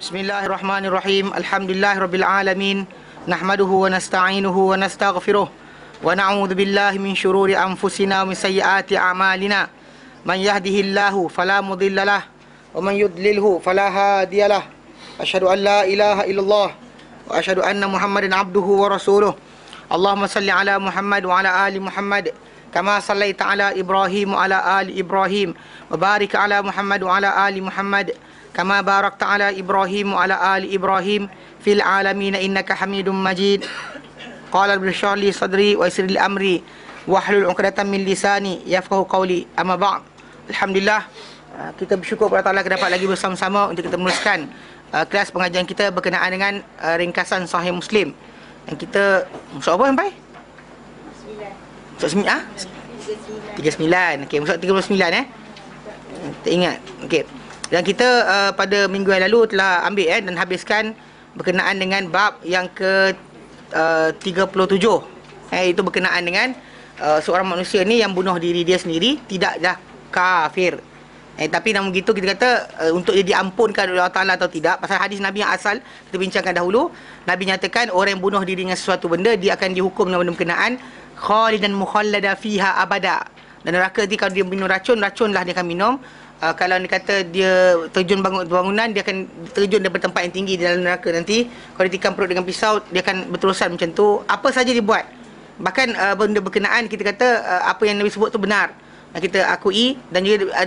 بسم الله الرحمن الرحيم الحمد لله رب العالمين نحمده ونستعينه ونستغفره ونعوذ بالله من شرور أنفسنا ومن سيئات أعمالنا من يهده الله فلا مضل له ومن يضلله فلا هادي له أشهد أن لا إله إلا الله وأشهد أن محمد عبده ورسوله اللهم صل على محمد وعلى آل محمد كما صليت على إبراهيم وعلى آل إبراهيم وبارك على محمد وعلى آل محمد كما باركت على إبراهيم وعلى آل إبراهيم في العالمين إنك حميد مجيد قال ابن لي صدري ويسر لي أمري وحل العقدة من لساني يفقه قولي أما بعض الحمد لله kita bersyukur kepada Allah dapat lagi bersama-sama untuk kita meneruskan uh, kelas pengajian kita berkenaan dengan uh, ringkasan Sahih Muslim. Dan kita masuk apa sampai? 9. Masuk sembilan? Ha? 39. 39. Okey, masuk 39 eh. Tak ingat. Okey. Dan kita uh, pada minggu yang lalu telah ambil eh, dan habiskan berkenaan dengan bab yang ke uh, 37. Eh, itu berkenaan dengan uh, seorang manusia ni yang bunuh diri dia sendiri tidaklah kafir. Eh, tapi namun begitu kita kata uh, untuk dia diampunkan oleh Allah Ta'ala atau tidak. Pasal hadis Nabi yang asal kita bincangkan dahulu. Nabi nyatakan orang yang bunuh diri dengan sesuatu benda dia akan dihukum dengan benda berkenaan. Khalidan mukhalada fiha abada. Dan neraka nanti kalau dia minum racun, racunlah dia akan minum uh, kalau ni kata dia terjun bangun bangunan dia akan terjun daripada tempat yang tinggi di dalam neraka nanti kalau ditikam perut dengan pisau dia akan berterusan macam tu apa saja dia buat bahkan uh, benda berkenaan kita kata uh, apa yang Nabi sebut tu benar kita akui dan juga uh,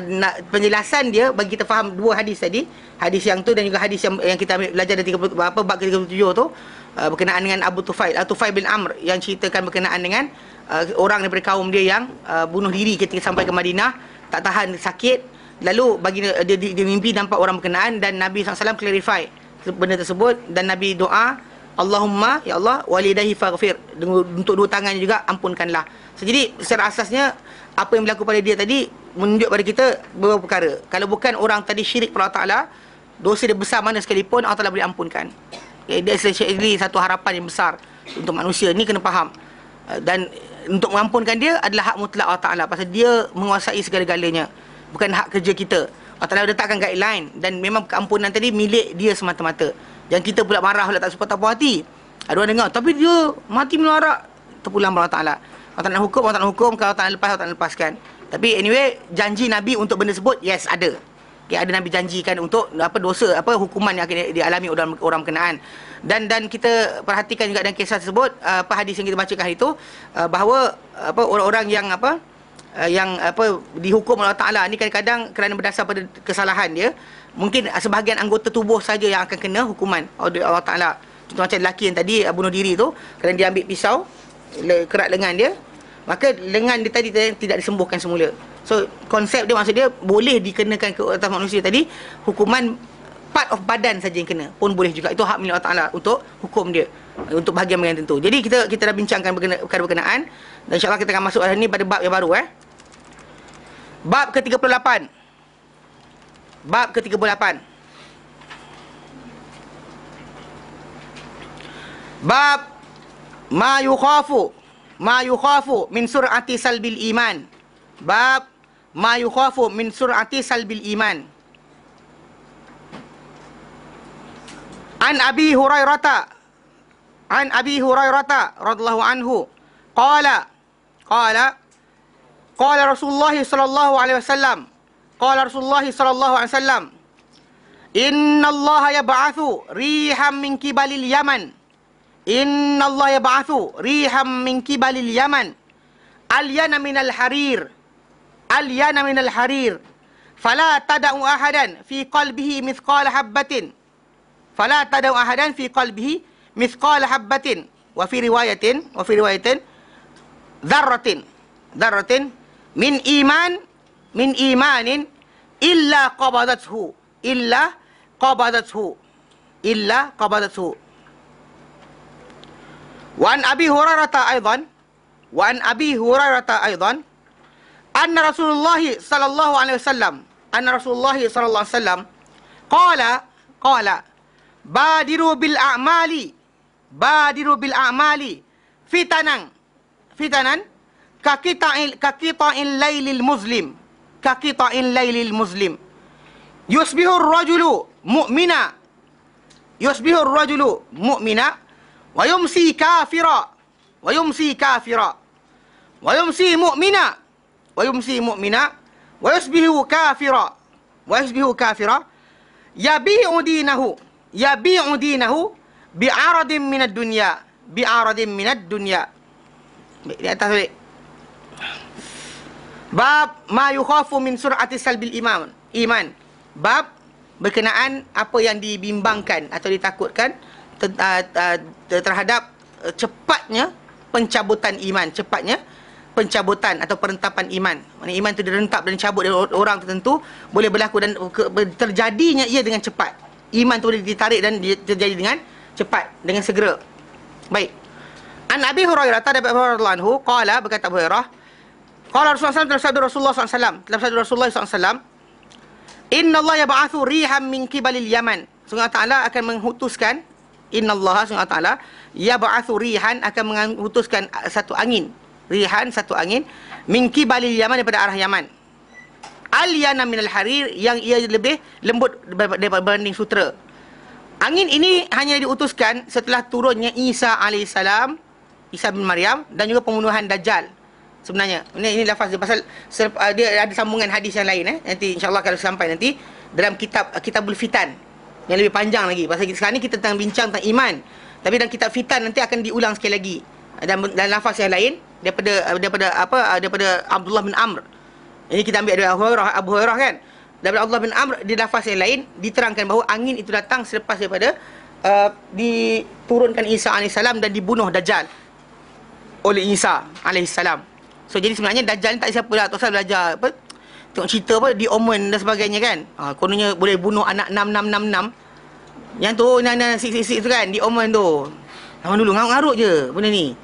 penjelasan dia bagi kita faham dua hadis tadi hadis yang tu dan juga hadis yang yang kita ambil belajar dari 30 apa bab 37 tu uh, berkenaan dengan Abu Tufail atau Tufail bin Amr yang ceritakan berkenaan dengan uh, orang daripada kaum dia yang uh, bunuh diri ketika sampai ke Madinah tak tahan sakit Lalu bagi dia, dia, dia mimpi nampak orang berkenaan dan Nabi SAW clarify benda tersebut dan Nabi doa Allahumma ya Allah walidahi faghfir untuk dua tangan juga ampunkanlah. So, jadi secara asasnya apa yang berlaku pada dia tadi menunjuk pada kita beberapa perkara. Kalau bukan orang tadi syirik kepada Taala, dosa dia besar mana sekalipun Allah Taala boleh ampunkan. Okay, that's actually satu harapan yang besar untuk manusia ni kena faham. Eh, dan untuk mengampunkan dia adalah hak mutlak Allah Taala pasal dia menguasai segala-galanya bukan hak kerja kita. Allah Ta'ala letakkan guideline dan memang keampunan tadi milik dia semata-mata. Yang kita pula marah pula tak suka tak puas hati. Ada orang dengar, tapi dia mati melarak terpulang Allah Ta'ala. Allah Ta'ala hukum, Allah Ta'ala hukum, kalau tak lepas, Allah Ta'ala lepaskan. Tapi anyway, janji Nabi untuk benda sebut, yes ada. Okay, ada Nabi janjikan untuk apa dosa, apa hukuman yang akan dialami orang, orang kenaan. Dan dan kita perhatikan juga dalam kisah tersebut, uh, apa hadis yang kita bacakan itu, uh, bahawa apa orang-orang yang apa, uh, yang apa dihukum oleh Allah Taala ni kadang-kadang kerana berdasar pada kesalahan dia mungkin sebahagian anggota tubuh saja yang akan kena hukuman oleh Allah Taala contoh macam lelaki yang tadi uh, bunuh diri tu kerana dia ambil pisau le- kerat lengan dia maka lengan dia tadi tidak disembuhkan semula so konsep dia maksud dia boleh dikenakan ke atas manusia tadi hukuman part of badan saja yang kena pun boleh juga itu hak milik Allah Taala untuk hukum dia untuk bahagian yang tertentu. Jadi kita kita dah bincangkan perkara berkenaan dan insya kita akan masuk hari ini pada bab yang baru eh. Bab ke-38. Bab ke-38. Bab ma yukhafu ma yukhafu min sur'ati salbil iman. Bab ma yukhafu min sur'ati salbil iman. An Abi Hurairah An Abi Hurairah radhiyallahu anhu qala qala qala Rasulullah sallallahu alaihi wasallam qala Rasulullah sallallahu alaihi wasallam Inna Allah yab'athu riham min kibalil Yaman Inna Allah yab'athu riham min kibalil Yaman Al-yana min al-harir Al-yana min al-harir Fala tada'u ahadan fi qalbihi mithqal habbatin Fala tada'u ahadan fi qalbihi مثقال حبة وفي رواية وفي رواية ذرة ذرة من إيمان من إيمان إلا قبضته إلا قبضته إلا قبضته وعن أبي هريرة أيضا وعن أبي هريرة أيضا أن رسول الله صلى الله عليه وسلم أن رسول الله صلى الله عليه وسلم قال قال بادروا بالأعمال badiru bil a'mali fitanan fitanan kaki ta'il kaki lailil muslim kaki ta'il lailil muslim yusbihu ar-rajulu mu'mina yusbihu ar-rajulu mu'mina wa yumsi kafira wa yumsi kafira wa yumsi mu'mina wa yumsi mu'mina wa yusbihu kafira wa yusbihu kafira yabi'u dinahu yabi'u dinahu bi'aradin minad dunya bi'aradin minad dunya di atas balik bab ma yukhafu min surati salbil iman iman bab berkenaan apa yang dibimbangkan atau ditakutkan uh, uh, terhadap uh, cepatnya pencabutan iman cepatnya pencabutan atau perentapan iman. Maksudnya iman itu direntap dan dicabut oleh orang tertentu boleh berlaku dan terjadinya ia dengan cepat. Iman itu boleh ditarik dan terjadi dengan cepat dengan segera. Baik. An Abi Hurairah radhiyallahu anhu qala berkata Abu Hurairah, qala Rasulullah sallallahu alaihi wasallam, Rasulullah sallallahu alaihi wasallam, Rasulullah sallallahu alaihi "Inna Allah yab'athu riham min qibalil Yaman." Sungai Ta'ala akan menghutuskan Inna Allah Sungai Ta'ala Yab'athu rihan Akan menghutuskan Satu angin Rihan Satu angin Min kibalil Yaman Daripada arah Yaman Al-Yana minal harir Yang ia lebih Lembut Daripada berbanding sutra Angin ini hanya diutuskan setelah turunnya Isa AS, Isa bin Maryam dan juga pembunuhan Dajjal. Sebenarnya, ini, ini lafaz dia pasal serp, uh, dia ada sambungan hadis yang lain. Eh? Nanti insyaAllah kalau sampai nanti dalam kitab uh, kitabul fitan yang lebih panjang lagi. Pasal kita, sekarang ni kita tengah bincang tentang iman. Tapi dalam kitab fitan nanti akan diulang sekali lagi. Dan, dan lafaz yang lain daripada uh, daripada apa uh, daripada Abdullah bin Amr. Ini kita ambil dari Abu Hurairah, Abu Hurairah kan daripada Allah bin Amr di lafaz yang lain diterangkan bahawa angin itu datang selepas daripada uh, diturunkan Isa AS dan dibunuh Dajjal oleh Isa AS. So jadi sebenarnya Dajjal ni tak siapa lah. Tak usah belajar apa. Tengok cerita apa. Di Omen dan sebagainya kan. Ha, kononnya boleh bunuh anak 6666. Yang tu nak nak sik sik tu kan. Di Omen tu. Lama dulu. Ngarut-ngarut je benda ni.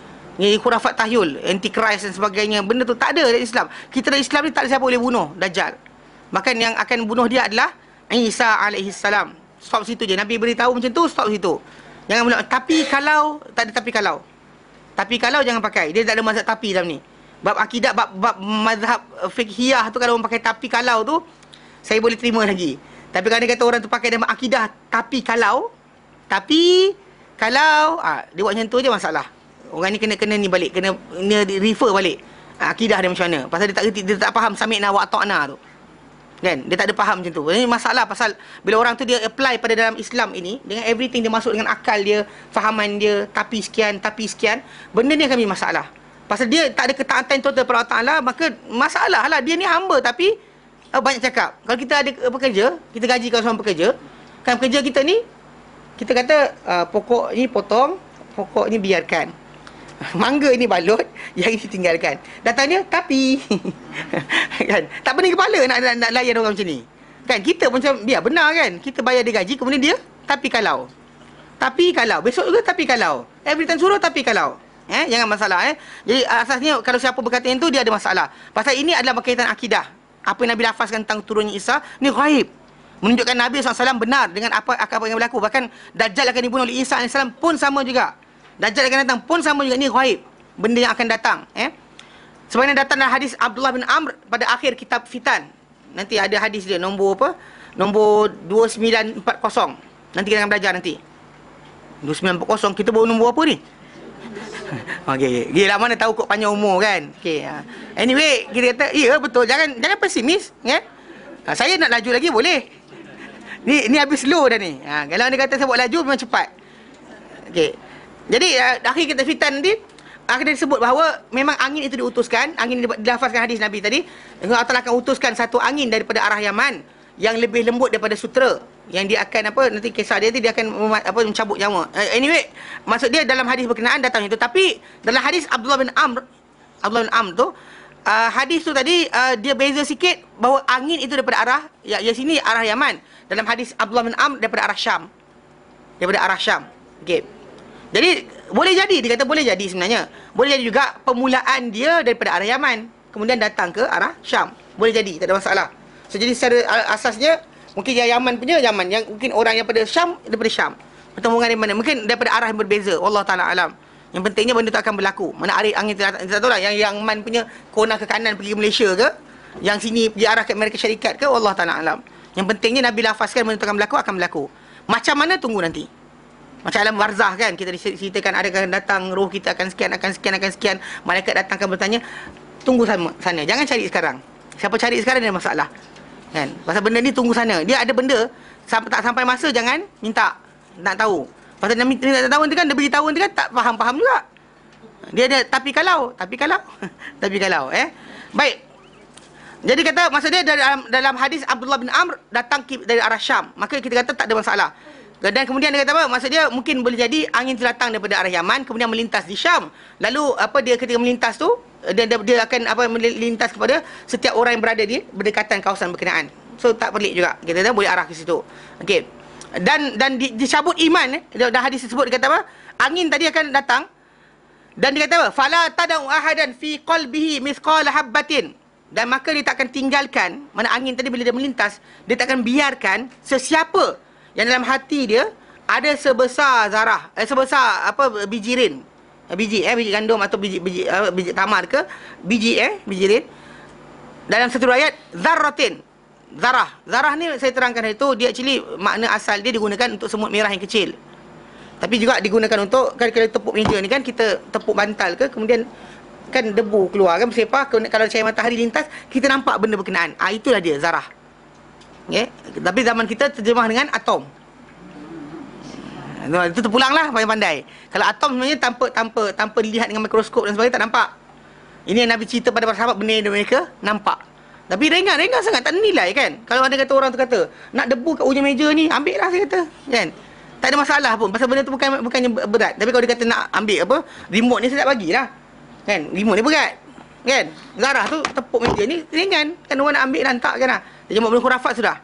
Ini kurafat tahyul. Antichrist dan sebagainya. Benda tu tak ada dalam Islam. Kita dalam Islam ni tak ada siapa boleh bunuh. Dajjal. Maka yang akan bunuh dia adalah Isa alaihi salam. Stop situ je. Nabi beritahu macam tu, stop situ. Jangan mula tapi kalau tak ada tapi kalau. Tapi kalau jangan pakai. Dia tak ada mazhab tapi dalam ni. Bab akidah bab, bab mazhab eh, fikhiah tu kalau orang pakai tapi kalau tu saya boleh terima lagi. Tapi kalau dia kata orang tu pakai dalam akidah tapi kalau tapi kalau ah ha, dia buat macam tu je masalah. Orang ni kena kena ni balik, kena ni refer balik. Ah, akidah dia macam mana? Pasal dia tak dia tak faham samikna wa ta'na tu kan dia tak ada faham macam tu ini masalah pasal bila orang tu dia apply pada dalam Islam ini dengan everything dia masuk dengan akal dia fahaman dia tapi sekian tapi sekian benda ni kami masalah pasal dia tak ada ketaatan total kepada Allah Taala maka masalah lah dia ni hamba tapi uh, banyak cakap kalau kita ada eh, pekerja kita gaji kalau seorang pekerja kan pekerja kita ni kita kata uh, pokok ni potong pokok ni biarkan Mangga ini balut Yang ini tinggalkan Datangnya Tapi kan? Tak pening kepala nak, nak, nak layan orang macam ni Kan kita pun macam Biar ya, benar kan Kita bayar dia gaji Kemudian dia Tapi kalau Tapi kalau Besok juga tapi kalau Every time suruh tapi kalau Eh, jangan masalah eh. Jadi asasnya kalau siapa berkata itu dia ada masalah. Pasal ini adalah berkaitan akidah. Apa yang Nabi lafazkan tentang turunnya Isa ni ghaib. Menunjukkan Nabi SAW benar dengan apa akan apa yang berlaku. Bahkan Dajjal akan dibunuh oleh Isa AS pun sama juga. Dajjal akan datang pun sama juga ni ghaib. Benda yang akan datang, eh. Sebenarnya datang dalam hadis Abdullah bin Amr pada akhir kitab Fitan. Nanti ada hadis dia nombor apa? Nombor 2940. Nanti kita akan belajar nanti. 2940 kita bawa nombor apa ni? okey, okey. Gila mana tahu kok panjang umur kan? Okey. Uh. Anyway, kita kata, ya betul. Jangan jangan pesimis, ya. Yeah? Ha, uh, saya nak laju lagi boleh. ni ni habis slow dah ni. Uh, kalau ni kata saya buat laju memang cepat. Okey. Jadi uh, akhir kita fitan nanti akhirnya disebut bahawa memang angin itu diutuskan, angin dilafazkan hadis Nabi tadi, Allah Taala akan utuskan satu angin daripada arah Yaman yang lebih lembut daripada sutra yang dia akan apa nanti kisah dia nanti dia akan apa mencabut nyawa. Eh, anyway, maksud dia dalam hadis berkenaan datang itu tapi dalam hadis Abdullah bin Amr Abdullah bin Amr tu uh, hadis tu tadi uh, dia beza sikit bahawa angin itu daripada arah ya, ya sini arah Yaman dalam hadis Abdullah bin Amr daripada arah Syam daripada arah Syam. Okay. Jadi boleh jadi dia kata boleh jadi sebenarnya. Boleh jadi juga pemulaan dia daripada arah Yaman kemudian datang ke arah Syam. Boleh jadi tak ada masalah. So jadi secara asasnya mungkin yang Yaman punya Yaman yang mungkin orang yang daripada Syam daripada Syam. Pertemuan dari mana? Mungkin daripada arah yang berbeza. Allah Taala alam. Yang pentingnya benda tu akan berlaku. Mana arah angin tak tahu lah yang yang Yaman punya kona ke kanan pergi Malaysia ke? Yang sini pergi arah ke Amerika Syarikat ke? Allah Taala alam. Yang pentingnya Nabi lafazkan benda tu akan berlaku akan berlaku. Macam mana tunggu nanti. Macam alam barzah kan Kita diceritakan Ada akan datang Roh kita akan sekian Akan sekian Akan sekian Malaikat datang akan bertanya Tunggu sana sana Jangan cari sekarang Siapa cari sekarang Dia ada masalah Kan Pasal benda ni tunggu sana Dia ada benda sampai, Tak sampai masa Jangan minta Nak tahu Pasal dia minta tahu nanti kan Dia beritahu nanti kan Tak faham-faham juga Dia ada Tapi kalau Tapi kalau Tapi kalau eh Baik jadi kata maksud dia dalam, dalam hadis Abdullah bin Amr datang dari arah Syam. Maka kita kata tak ada masalah. Dan kemudian dia kata apa? Maksud dia mungkin boleh jadi angin tu datang daripada arah Yaman kemudian melintas di Syam. Lalu apa dia ketika melintas tu dia, dia, dia akan apa melintas kepada setiap orang yang berada di berdekatan kawasan berkenaan. So tak pelik juga. Kita dah boleh arah ke situ. Okey. Dan dan di, dicabut iman eh. Dah hadis tersebut dia kata apa? Angin tadi akan datang dan dia kata apa? Fala tadau ahadan fi qalbihi mithqal habbatin. Dan maka dia tak akan tinggalkan mana angin tadi bila dia melintas, dia tak akan biarkan sesiapa yang dalam hati dia ada sebesar zarah eh, sebesar apa biji rin eh, biji eh biji gandum atau biji biji uh, biji tamar ke biji eh biji rin dalam satu ayat zarratin zarah zarah ni saya terangkan itu dia actually makna asal dia digunakan untuk semut merah yang kecil tapi juga digunakan untuk kadang kita tepuk meja ni kan kita tepuk bantal ke kemudian kan debu keluar kan bersepah kalau cahaya matahari lintas kita nampak benda berkenaan ah itulah dia zarah Okay? Tapi zaman kita terjemah dengan atom. No, itu terpulanglah pandai-pandai. Kalau atom sebenarnya tanpa tanpa tanpa dilihat dengan mikroskop dan sebagainya tak nampak. Ini yang Nabi cerita pada para sahabat benar mereka nampak. Tapi ringan-ringan sangat tak nilai kan. Kalau ada kata orang tu kata nak debu kat ujian meja ni, ambil lah saya kata, kan. Tak ada masalah pun pasal benda tu bukan bukannya berat. Tapi kalau dia kata nak ambil apa, remote ni saya tak bagilah. Kan? Remote ni berat. Kan? Zarah tu tepuk meja ni ringan. Kan orang nak ambil dan tak kan lah. Dia jemput benda kurafat sudah.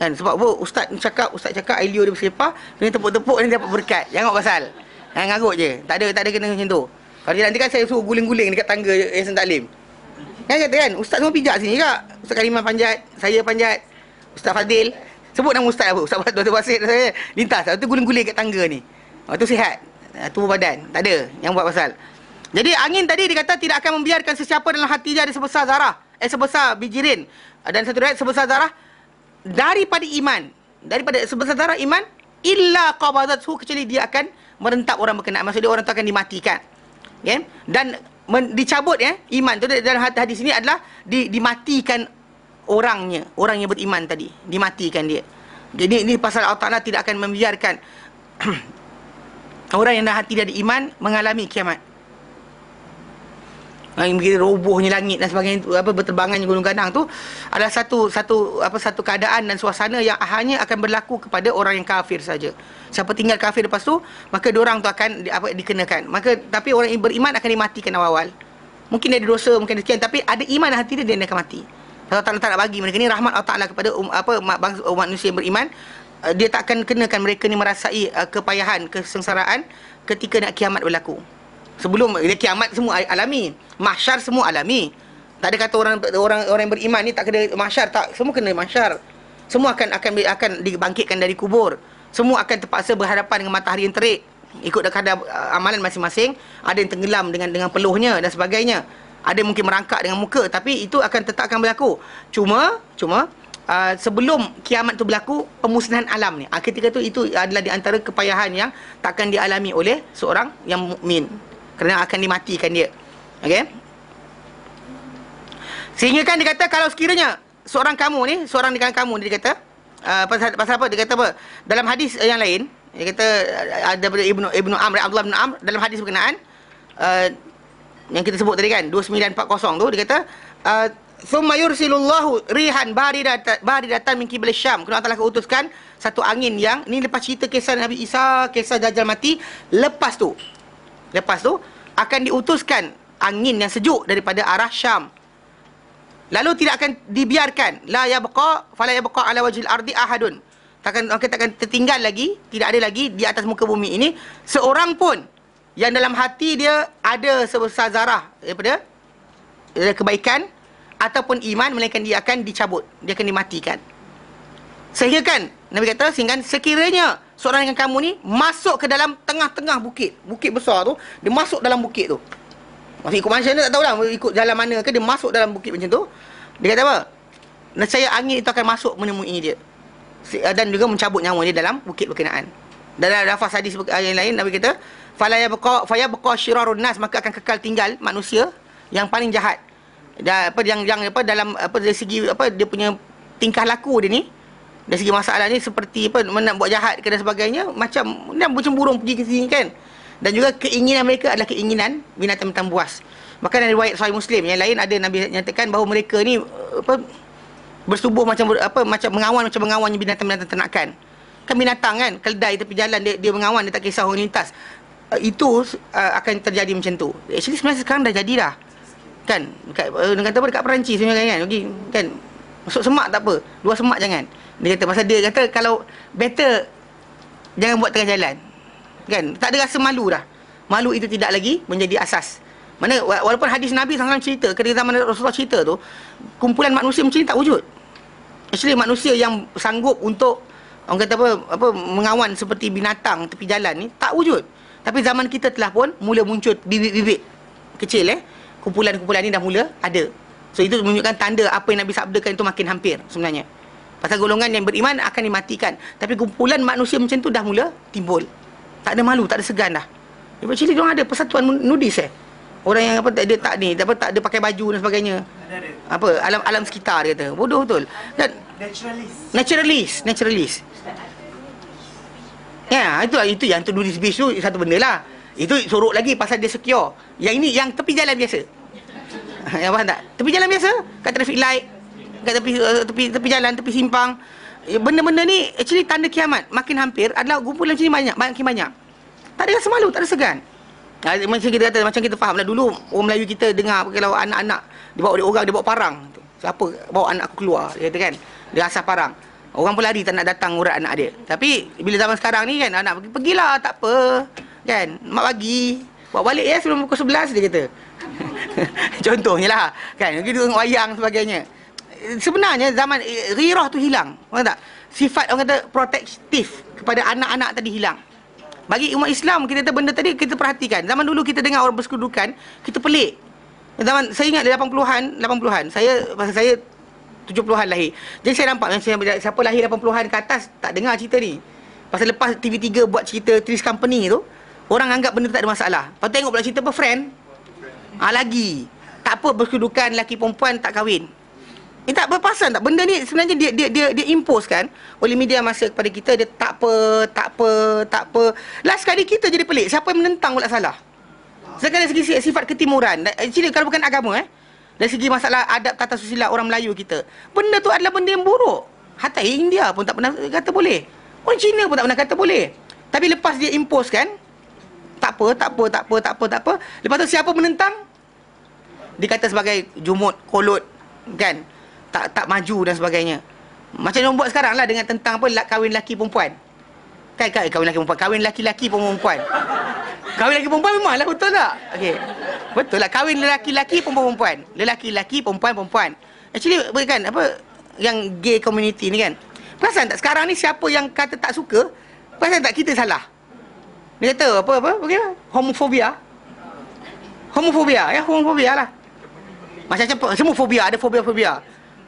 Kan? Sebab apa? Ustaz cakap, Ustaz cakap, Ailio dia berselepah, dia tepuk-tepuk dia dapat berkat. Jangan pasal. Jangan ngarut je. Tak ada, tak ada kena macam tu. Kalau dia nanti kan saya suruh guling-guling dekat tangga Yasin Taklim. Kan kata kan, Ustaz semua pijak sini juga. Ustaz Kaliman panjat, saya panjat, Ustaz Fadil. Sebut nama Ustaz apa? Ustaz Dr. Basit saya lintas. Lepas tu guling-guling kat tangga ni. Lepas tu sihat. Ha, Tubuh badan. Tak ada yang buat pasal. Jadi angin tadi dikata tidak akan membiarkan sesiapa dalam hatinya ada sebesar zarah. Eh sebesar bijirin dan satu riwayat sebesar darah daripada iman daripada sebesar darah iman illa qabadathu kecuali dia akan merentap orang berkenaan maksud dia orang tu akan dimatikan okay? Ya? dan men, dicabut ya iman tu dan hadis ini adalah di, dimatikan orangnya orang yang beriman tadi dimatikan dia jadi ini pasal Allah Taala tidak akan membiarkan orang yang dah hati dia iman mengalami kiamat yang begitu robohnya langit dan sebagainya itu apa berterbangannya gunung ganang tu adalah satu satu apa satu keadaan dan suasana yang hanya akan berlaku kepada orang yang kafir saja. Siapa tinggal kafir lepas tu maka dia orang tu akan di, apa dikenakan. Maka tapi orang yang beriman akan dimatikan awal-awal. Mungkin dia ada dosa, mungkin ada sekian tapi ada iman hati dia dia akan mati. Kalau Allah Taala bagi mereka ni rahmat Allah Taala kepada um, apa bangsa umat manusia yang beriman eh, dia tak akan kenakan mereka ni merasai uh, kepayahan kesengsaraan ketika nak kiamat berlaku sebelum dia kiamat semua alami mahsyar semua alami tak ada kata orang orang orang yang beriman ni tak kena mahsyar tak semua kena mahsyar semua akan akan akan dibangkitkan dari kubur semua akan terpaksa berhadapan dengan matahari yang terik ikut kadar uh, amalan masing-masing ada yang tenggelam dengan dengan peluhnya dan sebagainya ada mungkin merangkak dengan muka tapi itu akan tetap akan berlaku cuma cuma Uh, sebelum kiamat tu berlaku pemusnahan alam ni ah, ketika tu itu adalah diantara kepayahan yang takkan dialami oleh seorang yang mukmin kerana akan dimatikan dia. Okey. Sehingga kan dia kata kalau sekiranya seorang kamu ni, seorang di kalangan kamu dia kata uh, pasal, pasal apa? Dia kata apa? Dalam hadis uh, yang lain, dia kata uh, ada uh, Ibnu Ibnu Amr Abdullah bin Amr dalam hadis berkenaan uh, yang kita sebut tadi kan 2940 tu dia kata summa uh, yursilullahu rihan baridatan baridatan min qibla syam kerana telah keutuskan satu angin yang ni lepas cerita kisah Nabi Isa kisah dajal mati lepas tu Lepas tu akan diutuskan angin yang sejuk daripada arah Syam. Lalu tidak akan dibiarkan la yabqa fala yabqa ala wajhil ardi ahadun. Takkan orang kata akan tertinggal lagi, tidak ada lagi di atas muka bumi ini seorang pun yang dalam hati dia ada sebesar zarah daripada kebaikan ataupun iman melainkan dia akan dicabut, dia akan dimatikan. Sehingga kan Nabi kata singgan sekiranya seorang dengan kamu ni masuk ke dalam tengah-tengah bukit, bukit besar tu, dia masuk dalam bukit tu. Masih ikut macam mana tak tahu lah, ikut jalan mana ke dia masuk dalam bukit macam tu. Dia kata apa? Nescaya angin itu akan masuk menemui dia. Eh, dan juga mencabut nyawa dia dalam bukit berkenaan. Dalam lafaz hadis yang lain Nabi kata, "Falaya baqa faya baqa syirarun nas maka akan kekal tinggal manusia yang paling jahat." Dan apa yang yang apa dalam apa dari segi apa dia punya tingkah laku dia ni, dari segi masalah ni seperti apa nak buat jahat ke dan sebagainya macam nak macam burung pergi ke sini kan dan juga keinginan mereka adalah keinginan binatang-binatang buas maka dari riwayat sahih muslim yang lain ada nabi nyatakan bahawa mereka ni apa bersubuh macam apa macam mengawan macam mengawannya binatang-binatang ternakan kan binatang kan keledai tepi jalan dia, dia mengawan dia tak kisah orang lintas uh, itu uh, akan terjadi macam tu actually sebenarnya sekarang dah jadi dah kan dekat uh, eh, dekat apa dekat Perancis sebenarnya kan, kan pergi kan masuk semak tak apa dua semak jangan dia kata pasal dia kata kalau better jangan buat tengah jalan. Kan? Tak ada rasa malu dah. Malu itu tidak lagi menjadi asas. Mana walaupun hadis Nabi sangat cerita, ketika zaman Rasulullah cerita tu, kumpulan manusia macam ni tak wujud. Actually manusia yang sanggup untuk orang kata apa, apa mengawan seperti binatang tepi jalan ni tak wujud. Tapi zaman kita telah pun mula muncul bibit-bibit kecil eh. Kumpulan-kumpulan ni dah mula ada. So itu menunjukkan tanda apa yang Nabi sabdakan itu makin hampir sebenarnya. Pasal golongan yang beriman akan dimatikan. Tapi kumpulan manusia macam tu dah mula timbul. Tak ada malu, tak ada segan dah. Sebab ya, cili dia ada persatuan nudis eh. Orang yang apa tak tak ni, apa tak ada pakai baju dan sebagainya. Apa alam alam sekitar dia kata. Bodoh betul. Dan naturalist. Naturalist, naturalist. Ya, yeah, itu lah itu yang tu nudis bis tu satu benda lah. Itu sorok lagi pasal dia secure. Yang ini yang tepi jalan biasa. Ya, faham tak? Tepi jalan biasa, kat traffic light kat tepi, eh, tepi tepi jalan tepi simpang ya, benda-benda ni actually tanda kiamat makin hampir adalah kumpulan macam ni banyak banyak banyak tak ada rasa malu tak ada segan ha, macam kita kata macam kita fahamlah dulu orang Melayu kita dengar kalau anak-anak dibawa oleh orang dia bawa parang siapa bawa anak aku keluar dia kata kan dia asal parang orang pun lari tak nak datang urat anak dia tapi bila zaman sekarang ni kan anak pergi pergilah tak apa kan mak bagi bawa balik ya sebelum pukul 11 dia kata contohnya lah kan pergi tengok wayang sebagainya sebenarnya zaman eh, rirah tu hilang. Faham tak? Sifat orang kata protektif kepada anak-anak tadi hilang. Bagi umat Islam kita kata benda tadi kita perhatikan. Zaman dulu kita dengar orang bersekudukan, kita pelik. Zaman saya ingat dia 80-an, 80-an. Saya masa saya 70-an lahir. Jadi saya nampak macam siapa lahir 80-an ke atas tak dengar cerita ni. Pasal lepas TV3 buat cerita Tris Company tu, orang anggap benda tak ada masalah. Patut tengok pula cerita apa friend. Ah lagi. Tak apa bersekudukan lelaki perempuan tak kahwin. Ini eh, tak berpasang tak benda ni sebenarnya dia dia dia dia impose kan oleh media masa kepada kita dia tak apa tak apa tak apa last kali kita jadi pelik siapa yang menentang pula salah sekali segi sifat ketimuran eh, ini kalau bukan agama eh dari segi masalah adab tata susila orang Melayu kita benda tu adalah benda yang buruk hatta India pun tak pernah kata boleh orang Cina pun tak pernah kata boleh tapi lepas dia impose kan tak apa tak apa tak apa tak apa tak apa lepas tu siapa menentang dikata sebagai jumut kolot kan tak tak maju dan sebagainya. Macam yang buat sekarang lah dengan tentang apa lak, kahwin laki perempuan. Kan, kan, kahwin laki perempuan. Kahwin laki-laki perempuan. Kahwin lelaki perempuan memang lah betul tak? Okey. Betul lah kahwin lelaki-lelaki perempuan perempuan. Lelaki-lelaki perempuan perempuan. Actually kan apa yang gay community ni kan. Perasan tak sekarang ni siapa yang kata tak suka? Perasan tak kita salah? Dia kata apa apa? Okey Homofobia. Homofobia ya homofobia lah. Macam macam semua fobia ada fobia-fobia.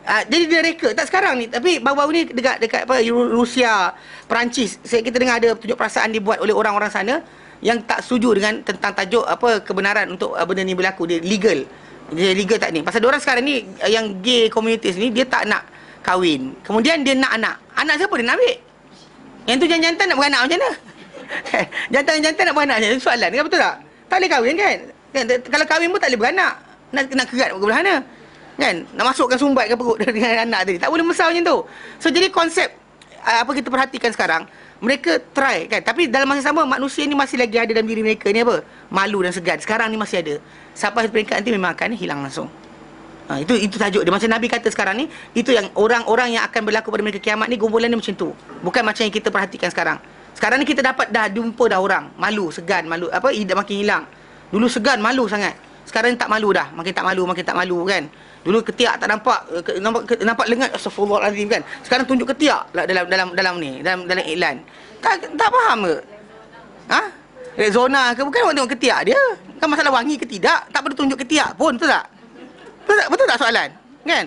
Uh, jadi dia reka tak sekarang ni tapi baru-baru ni dekat dekat apa Rusia, Perancis. Saya kita dengar ada tunjuk perasaan dibuat oleh orang-orang sana yang tak setuju dengan tentang tajuk apa kebenaran untuk uh, benda ni berlaku dia legal. Dia legal tak ni? Pasal orang sekarang ni uh, yang gay community ni dia tak nak kahwin. Kemudian dia nak anak. Anak siapa dia nak ambil? Yang tu jantan-jantan nak beranak macam mana? jantan-jantan nak beranak macam Soalan kan betul tak? Tak boleh kahwin kan? kan? Kalau kahwin pun tak boleh beranak. Nak, nak kerat ke belah mana? kan nak masukkan sumbat ke perut dengan anak tadi tak boleh mesau macam tu so jadi konsep uh, apa kita perhatikan sekarang mereka try kan tapi dalam masa sama manusia ni masih lagi ada dalam diri mereka ni apa malu dan segan sekarang ni masih ada Siapa yang peringkat nanti memang akan hilang langsung ha, itu itu tajuk dia macam nabi kata sekarang ni itu yang orang-orang yang akan berlaku pada mereka kiamat ni gumpulan ni macam tu bukan macam yang kita perhatikan sekarang sekarang ni kita dapat dah jumpa dah orang malu segan malu apa makin hilang dulu segan malu sangat sekarang ni tak malu dah makin tak malu makin tak malu kan Dulu ketiak tak nampak eh, nampak nampak lengat astagfirullahalazim kan. Sekarang tunjuk ketiak lah dalam dalam dalam ni, dalam dalam iklan. Tak tak faham ke? Ha? Rezona eh, ke bukan orang tengok ketiak dia. Kan masalah wangi ke tidak, tak perlu tunjuk ketiak pun, betul tak? Betul tak, betul tak soalan? Kan?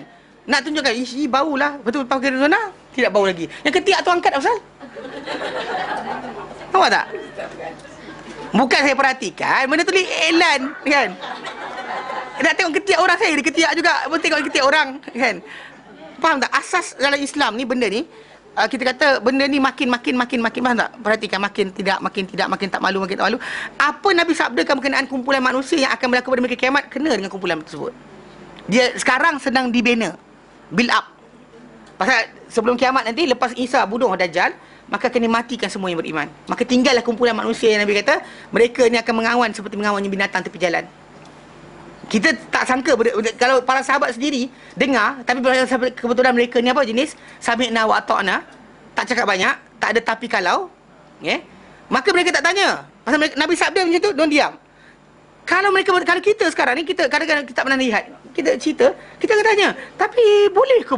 Nak tunjukkan isi bau lah. Betul pakai Rezona? Tidak bau lagi. Yang ketiak tu angkat asal. Nampak tak? Bukan saya perhatikan, benda tu iklan kan? nak tengok ketiak orang saya, dia ketiak juga. Mesti tengok ketiak orang, kan? Faham tak? Asas dalam Islam ni benda ni, uh, kita kata benda ni makin makin makin makin faham tak? Perhatikan makin tidak makin tidak makin tak malu makin tak malu. Apa Nabi sabdakan berkenaan kumpulan manusia yang akan berlaku pada mereka kiamat kena dengan kumpulan tersebut. Dia sekarang sedang dibina. Build up. Pasal sebelum kiamat nanti lepas Isa bunuh Dajjal, maka kena matikan semua yang beriman. Maka tinggallah kumpulan manusia yang Nabi kata, mereka ni akan mengawan seperti mengawannya binatang tepi jalan kita tak sangka kalau para sahabat sendiri dengar tapi kebetulan mereka ni apa jenis sami'na wa na tak cakap banyak tak ada tapi kalau okay? Ya. maka mereka tak tanya pasal mereka, nabi sabda macam tu don diam kalau mereka kalau kita sekarang ni kita kadang-kadang kita tak pernah lihat kita cerita kita akan tanya tapi boleh ke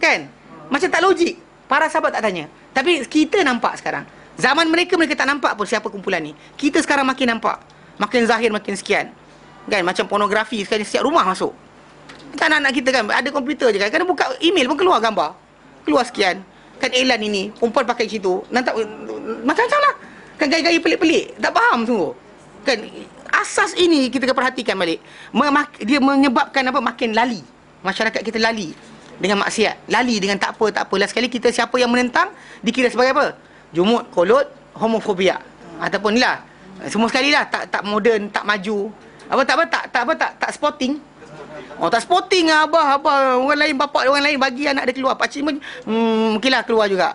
kan macam tak logik para sahabat tak tanya tapi kita nampak sekarang zaman mereka mereka tak nampak pun siapa kumpulan ni kita sekarang makin nampak makin zahir makin sekian Kan macam pornografi sekarang setiap rumah masuk. kan anak-anak kita kan ada komputer je kan. Kan buka email pun keluar gambar. Keluar sekian. Kan iklan ini umpan pakai situ. Nampak macam-macam lah. Kan gay-gay pelik-pelik. Tak faham sungguh. Kan asas ini kita kena perhatikan balik. Memak, dia menyebabkan apa makin lali. Masyarakat kita lali dengan maksiat. Lali dengan tak apa, tak apa. sekali kita siapa yang menentang, dikira sebagai apa? Jumut, kolot, homofobia. Ataupun lah. Semua sekali lah. Tak, tak moden, tak maju. Abah tak apa tak tak apa tak tak sporting. Oh tak sporting ah abah abah orang lain bapak orang lain bagi anak dia keluar. Pakcik pun hmm okeylah keluar juga.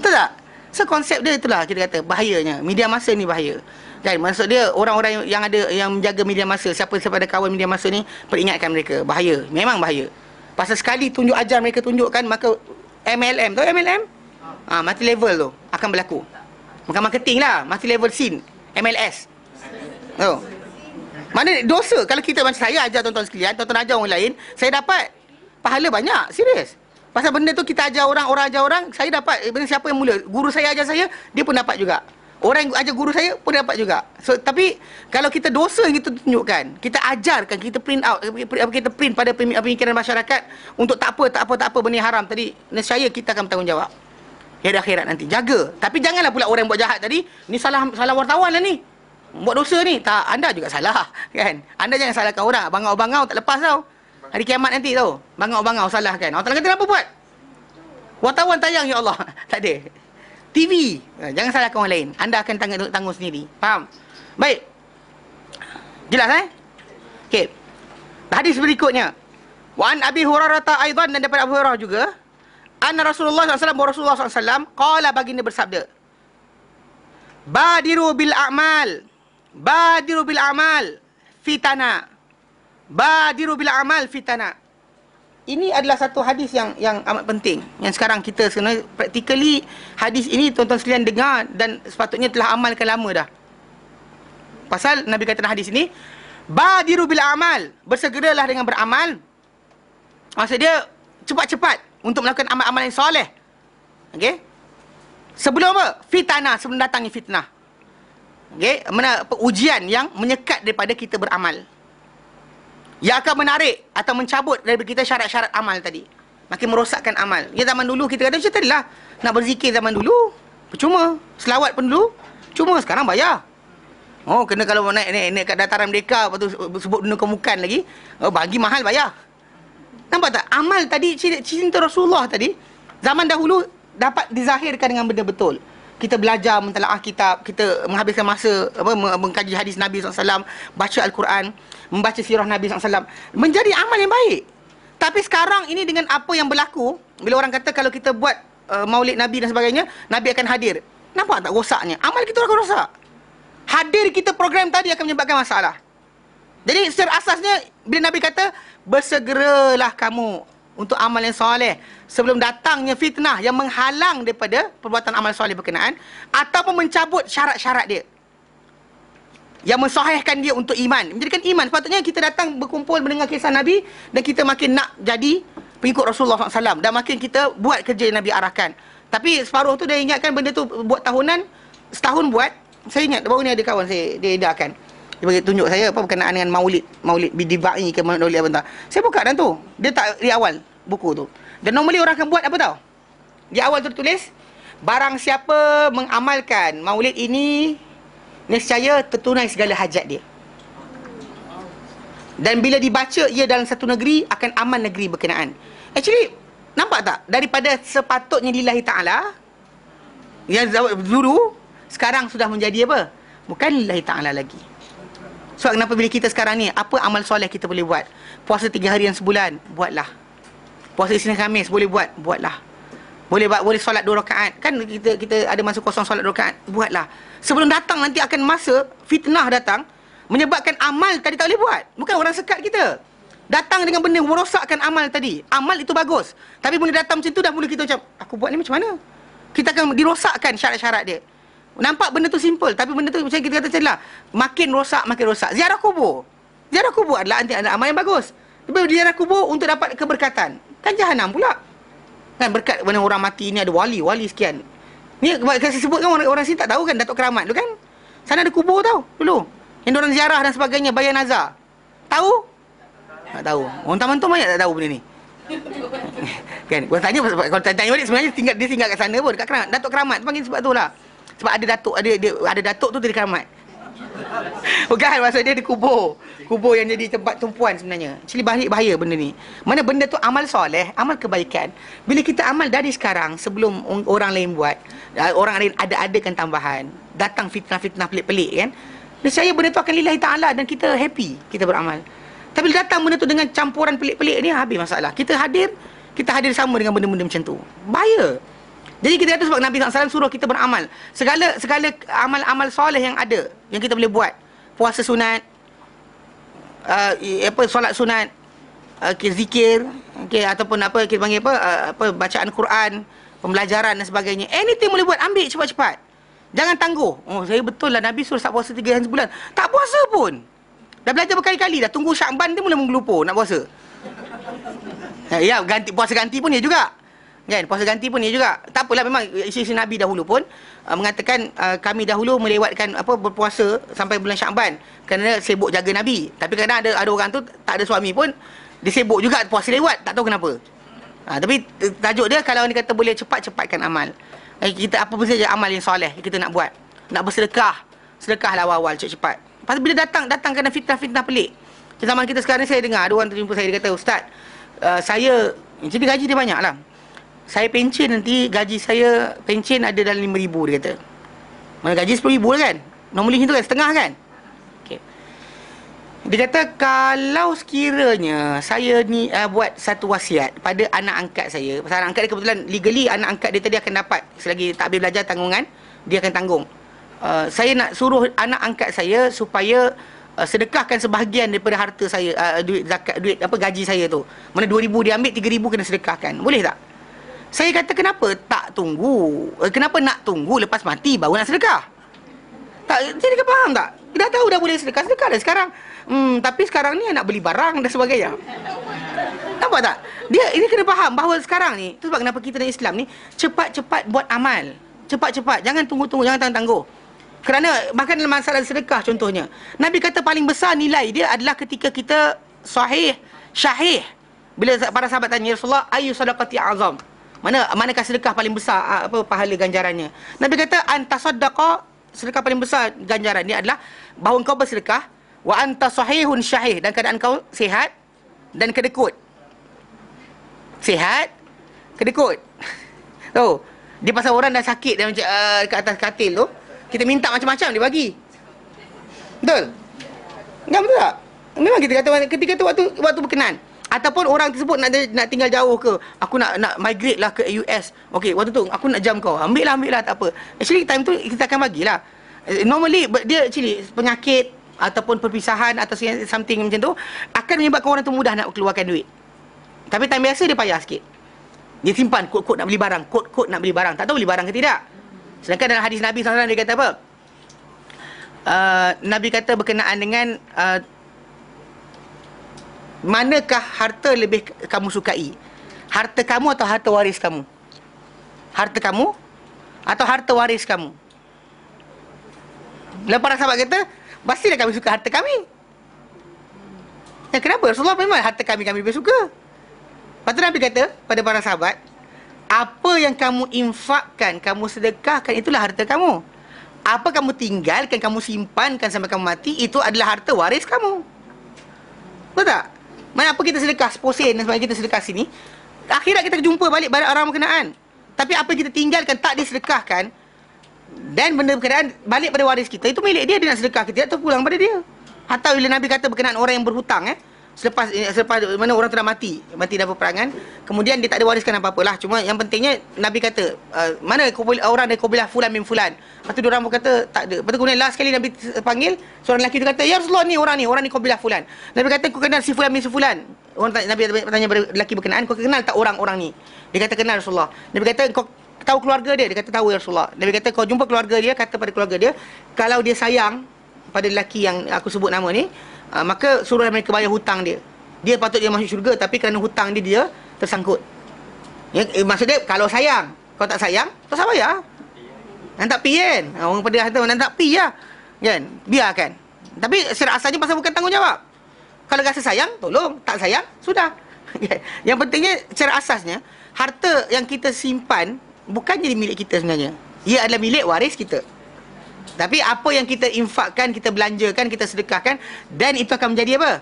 Betul tak? So konsep dia itulah kita kata bahayanya. Media masa ni bahaya. Kan? Maksud dia orang-orang yang ada yang menjaga media masa, siapa siapa ada kawan media masa ni, peringatkan mereka. Bahaya. Memang bahaya. Pasal sekali tunjuk ajar mereka tunjukkan maka MLM. tu MLM? Ah ha, multi level tu akan berlaku. Bukan marketing lah. mati level scene. MLS. Oh. Mana dosa kalau kita macam saya ajar tuan-tuan sekalian, tuan-tuan ajar orang lain, saya dapat pahala banyak, serius. Pasal benda tu kita ajar orang, orang ajar orang, saya dapat eh, benda siapa yang mula, guru saya ajar saya, dia pun dapat juga. Orang yang ajar guru saya pun dapat juga. So, tapi kalau kita dosa yang kita tunjukkan, kita ajarkan, kita print out, kita print pada pemikiran masyarakat untuk tak apa, tak apa, tak apa, benda haram tadi, nescaya kita akan bertanggungjawab. Hari akhirat nanti. Jaga. Tapi janganlah pula orang yang buat jahat tadi, ni salah salah wartawan lah ni buat dosa ni tak anda juga salah kan anda jangan salahkan orang bangau-bangau tak lepas tau hari kiamat nanti tau bangau-bangau salah kan orang tak kata apa buat wartawan tayang ya Allah tak ada TV eh, jangan salahkan orang lain anda akan tanggung, tanggung sendiri faham baik jelas eh okey hadis berikutnya wa an abi hurairah aidan dan daripada abu hurairah juga an rasulullah SAW rasulullah SAW qala baginda bersabda badiru bil a'mal Badiru bil amal fitana. Badiru bil amal fitana. Ini adalah satu hadis yang yang amat penting yang sekarang kita sebenarnya practically hadis ini tuan-tuan sekalian dengar dan sepatutnya telah amalkan lama dah. Pasal Nabi kata dalam hadis ini badiru bil amal, bersegeralah dengan beramal. Maksud dia cepat-cepat untuk melakukan amal-amal yang soleh. Okey? Sebelum apa? Fitnah, sebelum datangnya fitnah okay, mana ujian yang menyekat daripada kita beramal yang akan menarik atau mencabut daripada kita syarat-syarat amal tadi makin merosakkan amal ya zaman dulu kita kata macam tadilah nak berzikir zaman dulu percuma selawat pun dulu cuma sekarang bayar oh kena kalau nak naik, naik kat dataran mereka lepas tu sebut dunia kemukan lagi oh, bagi mahal bayar nampak tak amal tadi cinta Rasulullah tadi zaman dahulu dapat dizahirkan dengan benda betul kita belajar mentalaah kitab, kita menghabiskan masa apa mengkaji hadis Nabi SAW, baca Al-Quran, membaca sirah Nabi SAW, menjadi amal yang baik. Tapi sekarang ini dengan apa yang berlaku, bila orang kata kalau kita buat uh, maulid Nabi dan sebagainya, Nabi akan hadir. Nampak tak rosaknya? Amal kita akan rosak. Hadir kita program tadi akan menyebabkan masalah. Jadi secara asasnya, bila Nabi kata, bersegeralah kamu untuk amal yang soleh sebelum datangnya fitnah yang menghalang daripada perbuatan amal soleh berkenaan ataupun mencabut syarat-syarat dia yang mensahihkan dia untuk iman menjadikan iman sepatutnya kita datang berkumpul mendengar kisah Nabi dan kita makin nak jadi pengikut Rasulullah SAW dan makin kita buat kerja yang Nabi arahkan tapi separuh tu dia ingatkan benda tu buat tahunan setahun buat saya ingat baru ni ada kawan saya dia edarkan dia bagi tunjuk saya apa berkenaan dengan maulid maulid bidivai ke maulid apa entah saya buka dan tu dia tak di awal buku tu dan normally orang akan buat apa tau di awal tertulis barang siapa mengamalkan maulid ini nescaya tertunai segala hajat dia dan bila dibaca ia dalam satu negeri akan aman negeri berkenaan actually nampak tak daripada sepatutnya lillahi taala yang dulu sekarang sudah menjadi apa bukan lillahi taala lagi sebab kenapa bila kita sekarang ni Apa amal soleh kita boleh buat Puasa tiga hari dan sebulan Buatlah Puasa Isnin Khamis Boleh buat Buatlah boleh buat boleh solat dua rakaat kan kita kita ada masa kosong solat dua rakaat buatlah sebelum datang nanti akan masa fitnah datang menyebabkan amal tadi tak boleh buat bukan orang sekat kita datang dengan benda merosakkan amal tadi amal itu bagus tapi bila datang macam tu dah mula kita macam aku buat ni macam mana kita akan dirosakkan syarat-syarat dia Nampak benda tu simple tapi benda tu macam kita kata celah. Makin rosak makin rosak. Ziarah kubur. Ziarah kubur adalah anti anak amal yang bagus. Tapi ziarah kubur untuk dapat keberkatan. Kan jahanam pula. Kan berkat mana orang mati ni ada wali, wali sekian. Ni kalau sebut kan orang, orang sini tak tahu kan Datuk Keramat tu kan. Sana ada kubur tau dulu. Yang orang ziarah dan sebagainya bayar nazar. Tahu? Tak tahu. Orang taman tu banyak tak tahu benda ni. kan, gua tanya kalau tanya balik sebenarnya tinggal dia tinggal kat sana pun dekat Keramat. Datuk Keramat panggil sebab tu lah sebab ada datuk ada dia, ada datuk tu dia keramat. Bukan masa dia di kubur. Kubur yang jadi tempat tumpuan sebenarnya. Cili bahaya, bahaya benda ni. Mana benda tu amal soleh, amal kebaikan. Bila kita amal dari sekarang sebelum orang lain buat, eh, orang lain ada adakan tambahan, datang fitnah-fitnah pelik-pelik kan. Nescaya benda tu akan lillahi taala dan kita happy kita beramal. Tapi bila datang benda tu dengan campuran pelik-pelik ni habis masalah. Kita hadir, kita hadir sama dengan benda-benda macam tu. Bahaya. Jadi kita kata sebab Nabi SAW suruh kita beramal. Segala segala amal-amal soleh yang ada yang kita boleh buat. Puasa sunat, uh, apa solat sunat, okay, uh, zikir, okay, ataupun apa kita panggil apa, uh, apa bacaan Quran, pembelajaran dan sebagainya. Anything boleh buat, ambil cepat-cepat. Jangan tangguh. Oh, saya betul lah Nabi suruh tak puasa tiga hari sebulan. Tak puasa pun. Dah belajar berkali-kali dah. Tunggu Syakban dia mula menggelupur nak puasa. Ya, ya ganti puasa ganti pun ya juga kan puasa ganti pun ni juga tak apalah memang isteri nabi dahulu pun uh, mengatakan uh, kami dahulu melewatkan apa berpuasa sampai bulan Syakban kerana sibuk jaga nabi tapi kadang ada ada orang tu tak ada suami pun dia sibuk juga puasa lewat tak tahu kenapa ha, tapi tajuk dia kalau ni kata boleh cepat cepatkan amal eh, kita apa pun saja amal yang soleh kita nak buat nak bersedekah sedekahlah awal-awal cepat-cepat lepas bila datang datang kena fitnah-fitnah pelik zaman kita sekarang ni saya dengar ada orang terjumpa saya dia kata ustaz uh, saya jadi gaji dia banyak lah saya pencen nanti gaji saya pencen ada dalam RM5,000 dia kata. Mana gaji RM10,000 lah kan? Normal ini tu kan? Setengah kan? Okay. Dia kata kalau sekiranya saya ni uh, buat satu wasiat pada anak angkat saya. Pasal anak angkat dia kebetulan legally anak angkat dia tadi akan dapat. Selagi tak habis belajar tanggungan, dia akan tanggung. Uh, saya nak suruh anak angkat saya supaya uh, sedekahkan sebahagian daripada harta saya uh, duit zakat duit apa gaji saya tu. Mana 2000 dia ambil 3000 kena sedekahkan. Boleh tak? Saya kata kenapa tak tunggu? Eh, kenapa nak tunggu lepas mati baru nak sedekah? Tak, jadi kau faham tak? Dah tahu dah boleh sedekah, sedekah dah sekarang. Hmm, tapi sekarang ni nak beli barang dan sebagainya. Nampak tak? Dia ini kena faham bahawa sekarang ni, tu sebab kenapa kita dalam Islam ni cepat-cepat buat amal. Cepat-cepat, jangan tunggu-tunggu, jangan tangguh-tangguh. Kerana bahkan dalam masalah sedekah contohnya, Nabi kata paling besar nilai dia adalah ketika kita sahih, syahih. Bila para sahabat tanya ya Rasulullah, ayu sadaqati azam mana mana kasih sedekah paling besar ah, apa pahala ganjarannya nabi kata antasaddaqa sedekah paling besar ganjaran ni adalah bahawa engkau bersedekah wa anta sahihun syahih dan keadaan kau sihat dan kedekut sihat kedekut tu oh, dia pasal orang dah sakit dan uh, dekat atas katil tu kita minta macam-macam dia bagi betul enggak betul tak memang kita kata ketika tu waktu waktu berkenan ataupun orang tersebut nak nak tinggal jauh ke aku nak nak migrate lah ke US okey waktu tu aku nak jam kau ambil lah ambil lah tak apa actually time tu kita akan bagilah eh, normally dia actually penyakit ataupun perpisahan atau something macam tu akan menyebabkan orang tu mudah nak keluarkan duit tapi time biasa dia payah sikit dia simpan kod-kod nak beli barang kod-kod nak beli barang tak tahu beli barang ke tidak sedangkan dalam hadis Nabi SAW dia kata apa uh, Nabi kata berkenaan dengan uh, manakah harta lebih kamu sukai? Harta kamu atau harta waris kamu? Harta kamu atau harta waris kamu? Lepas para sahabat kata, pastilah kami suka harta kami. Ya, kenapa? Rasulullah memang harta kami kami lebih suka. Lepas tu Nabi kata pada para sahabat, apa yang kamu infakkan, kamu sedekahkan, itulah harta kamu. Apa kamu tinggalkan, kamu simpankan sampai kamu mati, itu adalah harta waris kamu. Betul tak? Mana apa kita sedekah 10 sen dan sebagainya kita sedekah sini. Akhirat kita jumpa balik barang orang berkenaan. Tapi apa kita tinggalkan tak disedekahkan dan benda berkenaan balik pada waris kita itu milik dia dia nak sedekah ke tidak atau pulang pada dia. Atau bila Nabi kata berkenaan orang yang berhutang eh selepas eh, selepas mana orang telah mati mati dalam peperangan kemudian dia tak ada wariskan apa-apa lah cuma yang pentingnya nabi kata uh, mana kubila, orang dari kubilah fulan min fulan lepas tu dia orang kata tak ada lepas tu kemudian last sekali nabi panggil seorang lelaki tu kata ya Rasulullah ni orang ni orang ni kubilah fulan nabi kata aku kenal si fulan min si fulan orang nabi tanya lelaki berkenaan kau kenal tak orang-orang ni dia kata kenal Rasulullah nabi kata kau tahu keluarga dia dia kata tahu ya Rasulullah nabi kata kau jumpa keluarga dia kata pada keluarga dia kalau dia sayang pada lelaki yang aku sebut nama ni uh, maka suruh mereka bayar hutang dia. Dia patut dia masuk syurga tapi kerana hutang dia dia tersangkut. Ya, eh, maksud dia kalau sayang, kalau tak sayang, tak usah ya. Dan tak pi kan? Ah, orang pedas tu, dan tak pi lah. Kan? Biarkan. Tapi secara asalnya pasal bukan tanggungjawab. Kalau rasa sayang, tolong. Tak sayang, sudah. Kan? yang pentingnya, secara asasnya, harta yang kita simpan bukan jadi milik kita sebenarnya. Ia adalah milik waris kita. Tapi apa yang kita infakkan, kita belanjakan, kita sedekahkan Dan itu akan menjadi apa?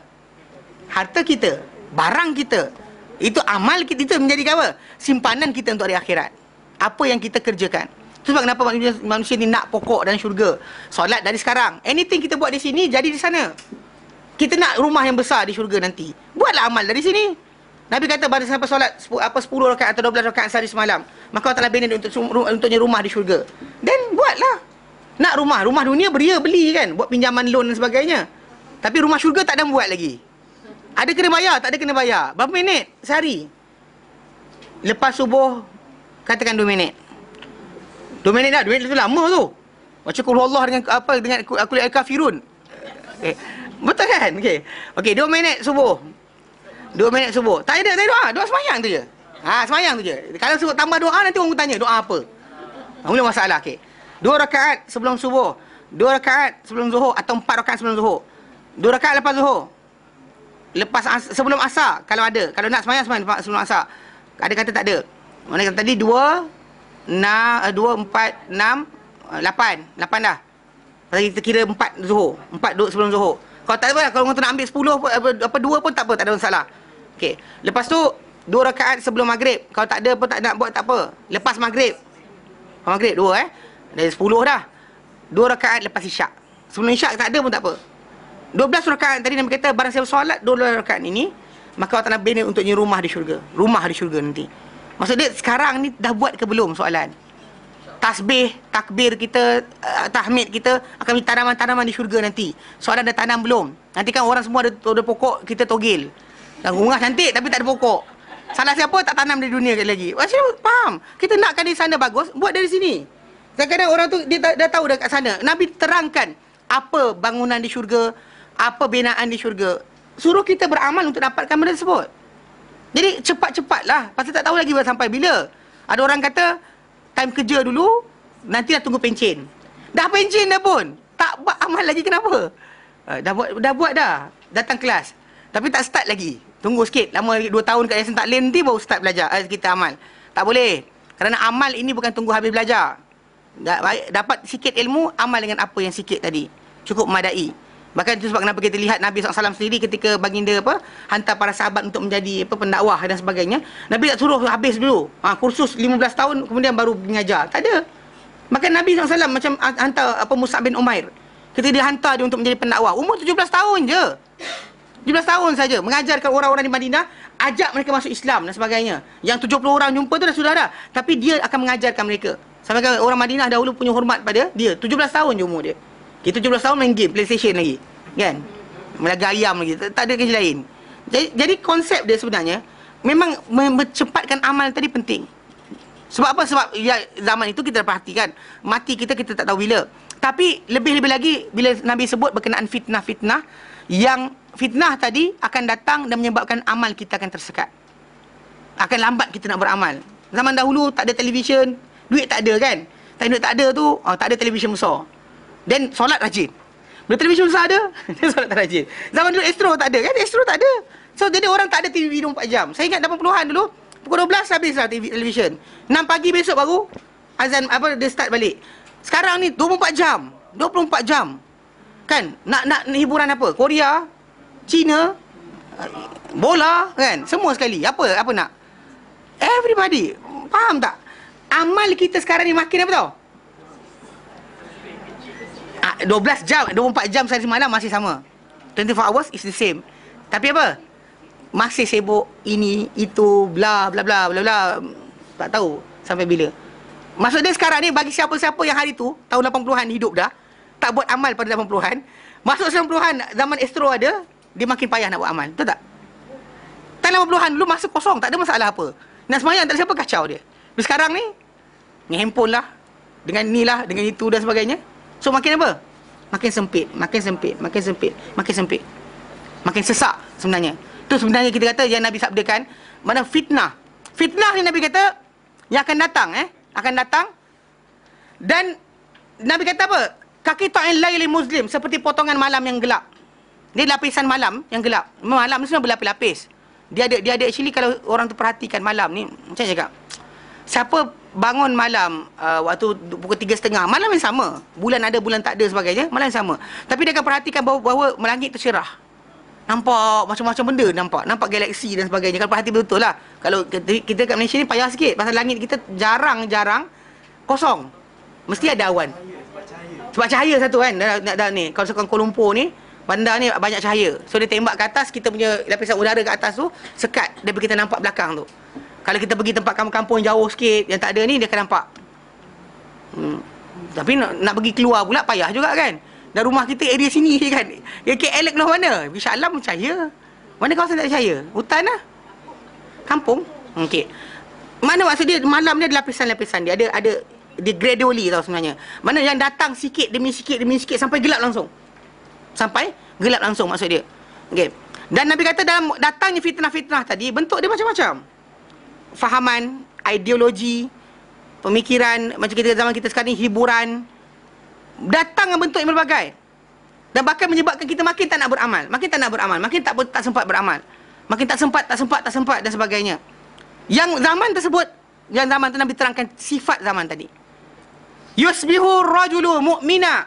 Harta kita, barang kita Itu amal kita, itu menjadi apa? Simpanan kita untuk hari akhirat Apa yang kita kerjakan Itu sebab kenapa manusia, manusia ni nak pokok dan syurga Solat dari sekarang Anything kita buat di sini, jadi di sana Kita nak rumah yang besar di syurga nanti Buatlah amal dari sini Nabi kata pada siapa solat apa 10 rakaat atau 12 rakaat sehari semalam, maka Allah Taala bina untuk untuknya rumah di syurga. Dan buatlah. Nak rumah Rumah dunia beria beli kan Buat pinjaman loan dan sebagainya Tapi rumah syurga tak ada buat lagi Ada kena bayar Tak ada kena bayar Berapa minit sehari Lepas subuh Katakan 2 minit 2 minit dah 2 minit tu lama tu Macam kurul Allah dengan apa Dengan kulit al-kafirun okay. Eh, betul kan Okay Okay 2 minit subuh 2 minit subuh Tak ada, tak ada doa Doa semayang tu je Ha semayang tu je Kalau sebut tambah doa Nanti orang tanya doa apa ha, Mula masalah Okay Dua rakaat sebelum subuh. Dua rakaat sebelum zuhur atau empat rakaat sebelum zuhur. Dua rakaat lepas zuhur. Lepas as sebelum asar kalau ada. Kalau nak semayang semayang lepas, sebelum asar. Ada kata tak ada. Mana kata tadi dua, na, eh, dua, empat, enam, eh, lapan. Lapan dah. Pasal kita kira empat zuhur. Empat duduk sebelum zuhur. Kalau tak apa, kalau orang tu nak ambil sepuluh, apa, apa, dua pun tak apa. Tak ada salah. Okey. Lepas tu, dua rakaat sebelum maghrib. Kalau tak ada pun tak nak buat tak apa. Lepas maghrib. Maghrib dua eh. Dari 10 dah. 2 rakaat lepas isyak. Sebelum isyak tak ada pun tak apa. 12 rakaat tadi Nabi kata barang siapa solat 12 rakaat ini maka Allah Taala bina untuknya rumah di syurga. Rumah di syurga nanti. Maksud dia sekarang ni dah buat ke belum soalan? Tasbih, takbir kita, uh, tahmid kita akan menjadi tanaman-tanaman di syurga nanti. Soalan dah tanam belum? Nanti kan orang semua ada, ada pokok, kita togil. Dan lah, rumah cantik tapi tak ada pokok. Salah siapa tak tanam di dunia lagi. Maksudnya faham? Kita nakkan di sana bagus, buat dari sini. Kadang-kadang orang tu dia dah, dah tahu dah kat sana. Nabi terangkan apa bangunan di syurga, apa binaan di syurga. Suruh kita beramal untuk dapatkan benda tersebut. Jadi cepat-cepatlah. Pasal tak tahu lagi sampai bila. Ada orang kata, time kerja dulu, nanti dah tunggu pencin. Dah pencin dah pun. Tak buat amal lagi kenapa? Uh, dah, buat, dah buat dah. Datang kelas. Tapi tak start lagi. Tunggu sikit. Lama lagi 2 tahun kat Yasin tak lain, nanti baru start belajar. Uh, kita amal. Tak boleh. Kerana amal ini bukan tunggu habis belajar dapat sikit ilmu amal dengan apa yang sikit tadi cukup madai bahkan itu sebab kenapa kita lihat Nabi SAW sendiri ketika baginda apa hantar para sahabat untuk menjadi apa pendakwah dan sebagainya Nabi tak suruh habis dulu ha, kursus 15 tahun kemudian baru mengajar tak ada maka Nabi SAW macam hantar apa Musab bin Umair ketika dia hantar dia untuk menjadi pendakwah umur 17 tahun je 17 tahun saja mengajarkan orang-orang di Madinah ajak mereka masuk Islam dan sebagainya yang 70 orang jumpa tu dah sudah dah tapi dia akan mengajarkan mereka Sampai orang Madinah dahulu punya hormat pada dia 17 tahun je umur dia Kita 17 tahun main game Playstation lagi Kan Melaga ayam lagi Tak, tak ada kerja lain jadi, jadi konsep dia sebenarnya Memang mempercepatkan amal tadi penting Sebab apa? Sebab ya, zaman itu kita perhatikan Mati kita kita tak tahu bila Tapi lebih-lebih lagi Bila Nabi sebut berkenaan fitnah-fitnah Yang fitnah tadi akan datang Dan menyebabkan amal kita akan tersekat Akan lambat kita nak beramal Zaman dahulu tak ada televisyen duit tak ada kan tak duit tak ada tu uh, tak ada televisyen besar then solat rajin bila televisyen besar ada dia solat tak rajin zaman dulu astro tak ada kan astro tak ada so jadi orang tak ada TV 24 jam saya ingat 80-an dulu pukul 12 habis lah TV, televisyen 6 pagi besok baru azan apa dia start balik sekarang ni 24 jam 24 jam kan nak nak hiburan apa Korea China eh, bola kan semua sekali apa apa nak everybody faham tak amal kita sekarang ni makin apa tau? 12 ah, jam, 24 jam sehari semalam masih sama. 24 hours is the same. Tapi apa? Masih sibuk ini, itu, bla bla bla bla bla. Tak tahu sampai bila. Maksud dia sekarang ni bagi siapa-siapa yang hari tu, tahun 80-an hidup dah, tak buat amal pada 80-an, masuk 90-an zaman estro ada, dia makin payah nak buat amal. Betul tak? Tahun 80-an dulu masa kosong, tak ada masalah apa. Nak semayang, tak ada siapa kacau dia. Tapi sekarang ni Ni handphone lah Dengan ni lah Dengan itu dan sebagainya So makin apa? Makin sempit Makin sempit Makin sempit Makin sempit Makin sesak sebenarnya Tu sebenarnya kita kata Yang Nabi sabda kan Mana fitnah Fitnah ni Nabi kata Yang akan datang eh Akan datang Dan Nabi kata apa? Kaki ta'in layli muslim Seperti potongan malam yang gelap ni lapisan malam yang gelap Malam ni semua berlapis-lapis dia ada dia ada actually kalau orang tu perhatikan malam ni macam cakap siapa bangun malam uh, waktu pukul tiga setengah? malam yang sama bulan ada bulan tak ada sebagainya malam yang sama tapi dia akan perhatikan bahawa, bahawa melangit tercerah nampak macam-macam benda nampak nampak galaksi dan sebagainya kalau perhati betul lah kalau kita kat Malaysia ni payah sikit pasal langit kita jarang-jarang kosong mesti ada awan sebab cahaya satu kan dah, dah, ni kalau sekarang Kuala Lumpur ni bandar ni banyak cahaya so dia tembak ke atas kita punya lapisan udara ke atas tu sekat daripada kita nampak belakang tu kalau kita pergi tempat kampung-kampung jauh sikit yang tak ada ni dia akan nampak. Hmm. Tapi nak, nak pergi keluar pula payah juga kan. Dan rumah kita area sini kan. Ya KL ke mana? Insya-Allah percaya. Mana kau tak percaya? Hutan lah. Kampung. Okey. Mana maksud dia malam dia lapisan-lapisan dia ada ada dia gradually tau sebenarnya. Mana yang datang sikit demi sikit demi sikit sampai gelap langsung. Sampai gelap langsung maksud dia. Okey. Dan Nabi kata dalam datangnya fitnah-fitnah tadi bentuk dia macam-macam fahaman, ideologi, pemikiran macam kita zaman kita sekarang ni hiburan datang dengan bentuk yang berbagai. Dan bahkan menyebabkan kita makin tak nak beramal, makin tak nak beramal, makin tak tak sempat beramal. Makin tak sempat, tak sempat, tak sempat dan sebagainya. Yang zaman tersebut, yang zaman tu Nabi terangkan sifat zaman tadi. Yusbihu rajulu mu'mina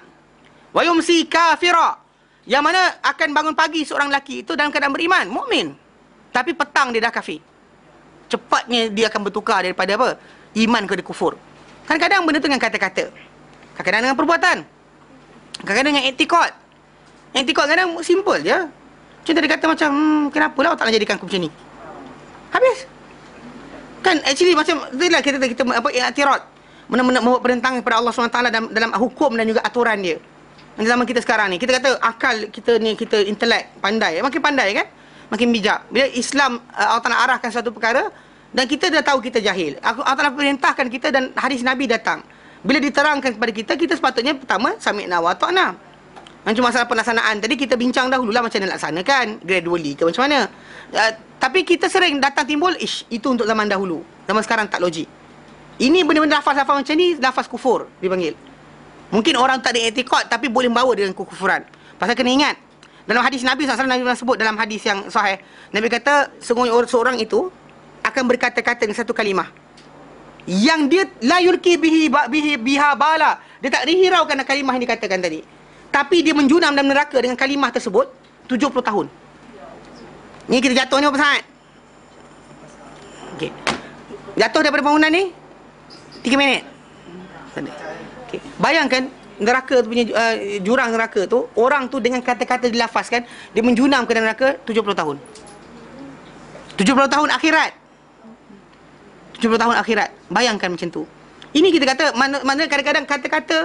wa yumsi kafira. Yang mana akan bangun pagi seorang lelaki itu dalam keadaan beriman, mukmin. Tapi petang dia dah kafir cepatnya dia akan bertukar daripada apa? Iman kepada kufur. Kadang-kadang benda tu dengan kata-kata. Kadang-kadang dengan perbuatan. Kadang-kadang dengan etikot. Etikot kadang simple ya. Cuma dia kata macam, hmm, kenapa lah tak nak jadikan aku macam ni? Habis. Kan actually macam, itulah kita, kita, kita apa, atirat. Mena-mena membuat perintangan kepada Allah SWT dalam, dalam hukum dan juga aturan dia. Dalam zaman kita sekarang ni. Kita kata akal kita ni, kita intelek, pandai. Makin pandai kan? makin bijak. Bila Islam uh, Allah Ta'ala arahkan satu perkara dan kita dah tahu kita jahil. Allah Ta'ala perintahkan kita dan hadis Nabi datang. Bila diterangkan kepada kita, kita sepatutnya pertama sami'na wa ta'na. Macam masalah pelaksanaan tadi kita bincang dahululah macam mana laksanakan gradually ke macam mana. Uh, tapi kita sering datang timbul ish itu untuk zaman dahulu. Zaman sekarang tak logik. Ini benda-benda lafaz-lafaz macam ni lafaz kufur dipanggil. Mungkin orang tak ada etikot tapi boleh membawa dengan kekufuran. Pasal kena ingat, dalam hadis Nabi SAW, Nabi SAW sebut dalam hadis yang sahih Nabi kata, sungguhnya orang seorang itu Akan berkata-kata dengan satu kalimah Yang dia La yurki bihi, bihi biha bala Dia tak rihiraukan kalimah yang dikatakan tadi Tapi dia menjunam dalam neraka dengan kalimah tersebut 70 tahun Ni kita jatuh ni apa saat? Okay. Jatuh daripada bangunan ni 3 minit okay. Bayangkan neraka tu punya uh, jurang neraka tu orang tu dengan kata-kata dilafazkan dia menjunam ke neraka 70 tahun 70 tahun akhirat 70 tahun akhirat bayangkan macam tu ini kita kata mana, kadang-kadang kata-kata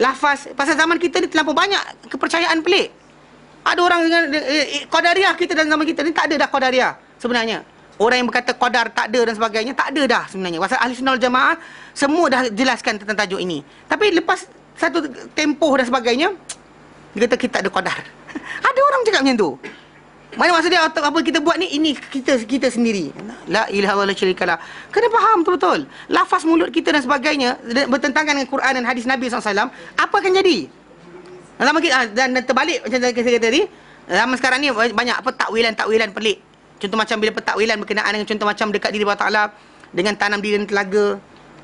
lafaz pasal zaman kita ni terlalu banyak kepercayaan pelik ada orang dengan eh, eh, qadariyah kita dalam zaman kita ni tak ada dah kodariah sebenarnya Orang yang berkata kodar tak ada dan sebagainya, tak ada dah sebenarnya. Pasal ahli sunnah jamaah, semua dah jelaskan tentang tajuk ini. Tapi lepas satu tempoh dan sebagainya dia kata kita ada kadar ada orang cakap macam tu mana maksud dia apa kita buat ni ini kita kita sendiri la ilaha illallah syarikalah kena faham betul betul lafaz mulut kita dan sebagainya bertentangan dengan Quran dan hadis Nabi SAW apa akan jadi ah, dan, dan terbalik macam saya kata tadi Lama sekarang ni banyak apa takwilan takwilan pelik contoh macam bila petakwilan berkenaan dengan contoh macam dekat diri Allah Taala dengan tanam diri dan telaga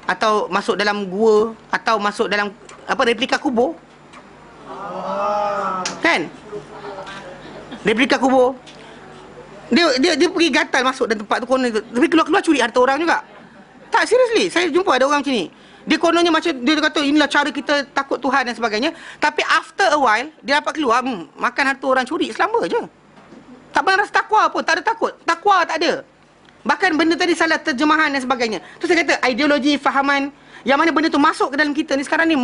atau masuk dalam gua atau masuk dalam apa replika kubur. Kan? Replika kubur. Dia dia dia pergi gatal masuk dalam tempat tu corner tu. Tapi keluar-keluar curi harta orang juga. Tak seriously, saya jumpa ada orang sini ni. Dia kononnya macam dia kata inilah cara kita takut Tuhan dan sebagainya. Tapi after a while dia dapat keluar hmm, makan harta orang curi selama je. Tak pernah rasa takwa pun, tak ada takut. Takwa tak ada. Bahkan benda tadi salah terjemahan dan sebagainya. Tu saya kata ideologi fahaman yang mana benda tu masuk ke dalam kita ni sekarang ni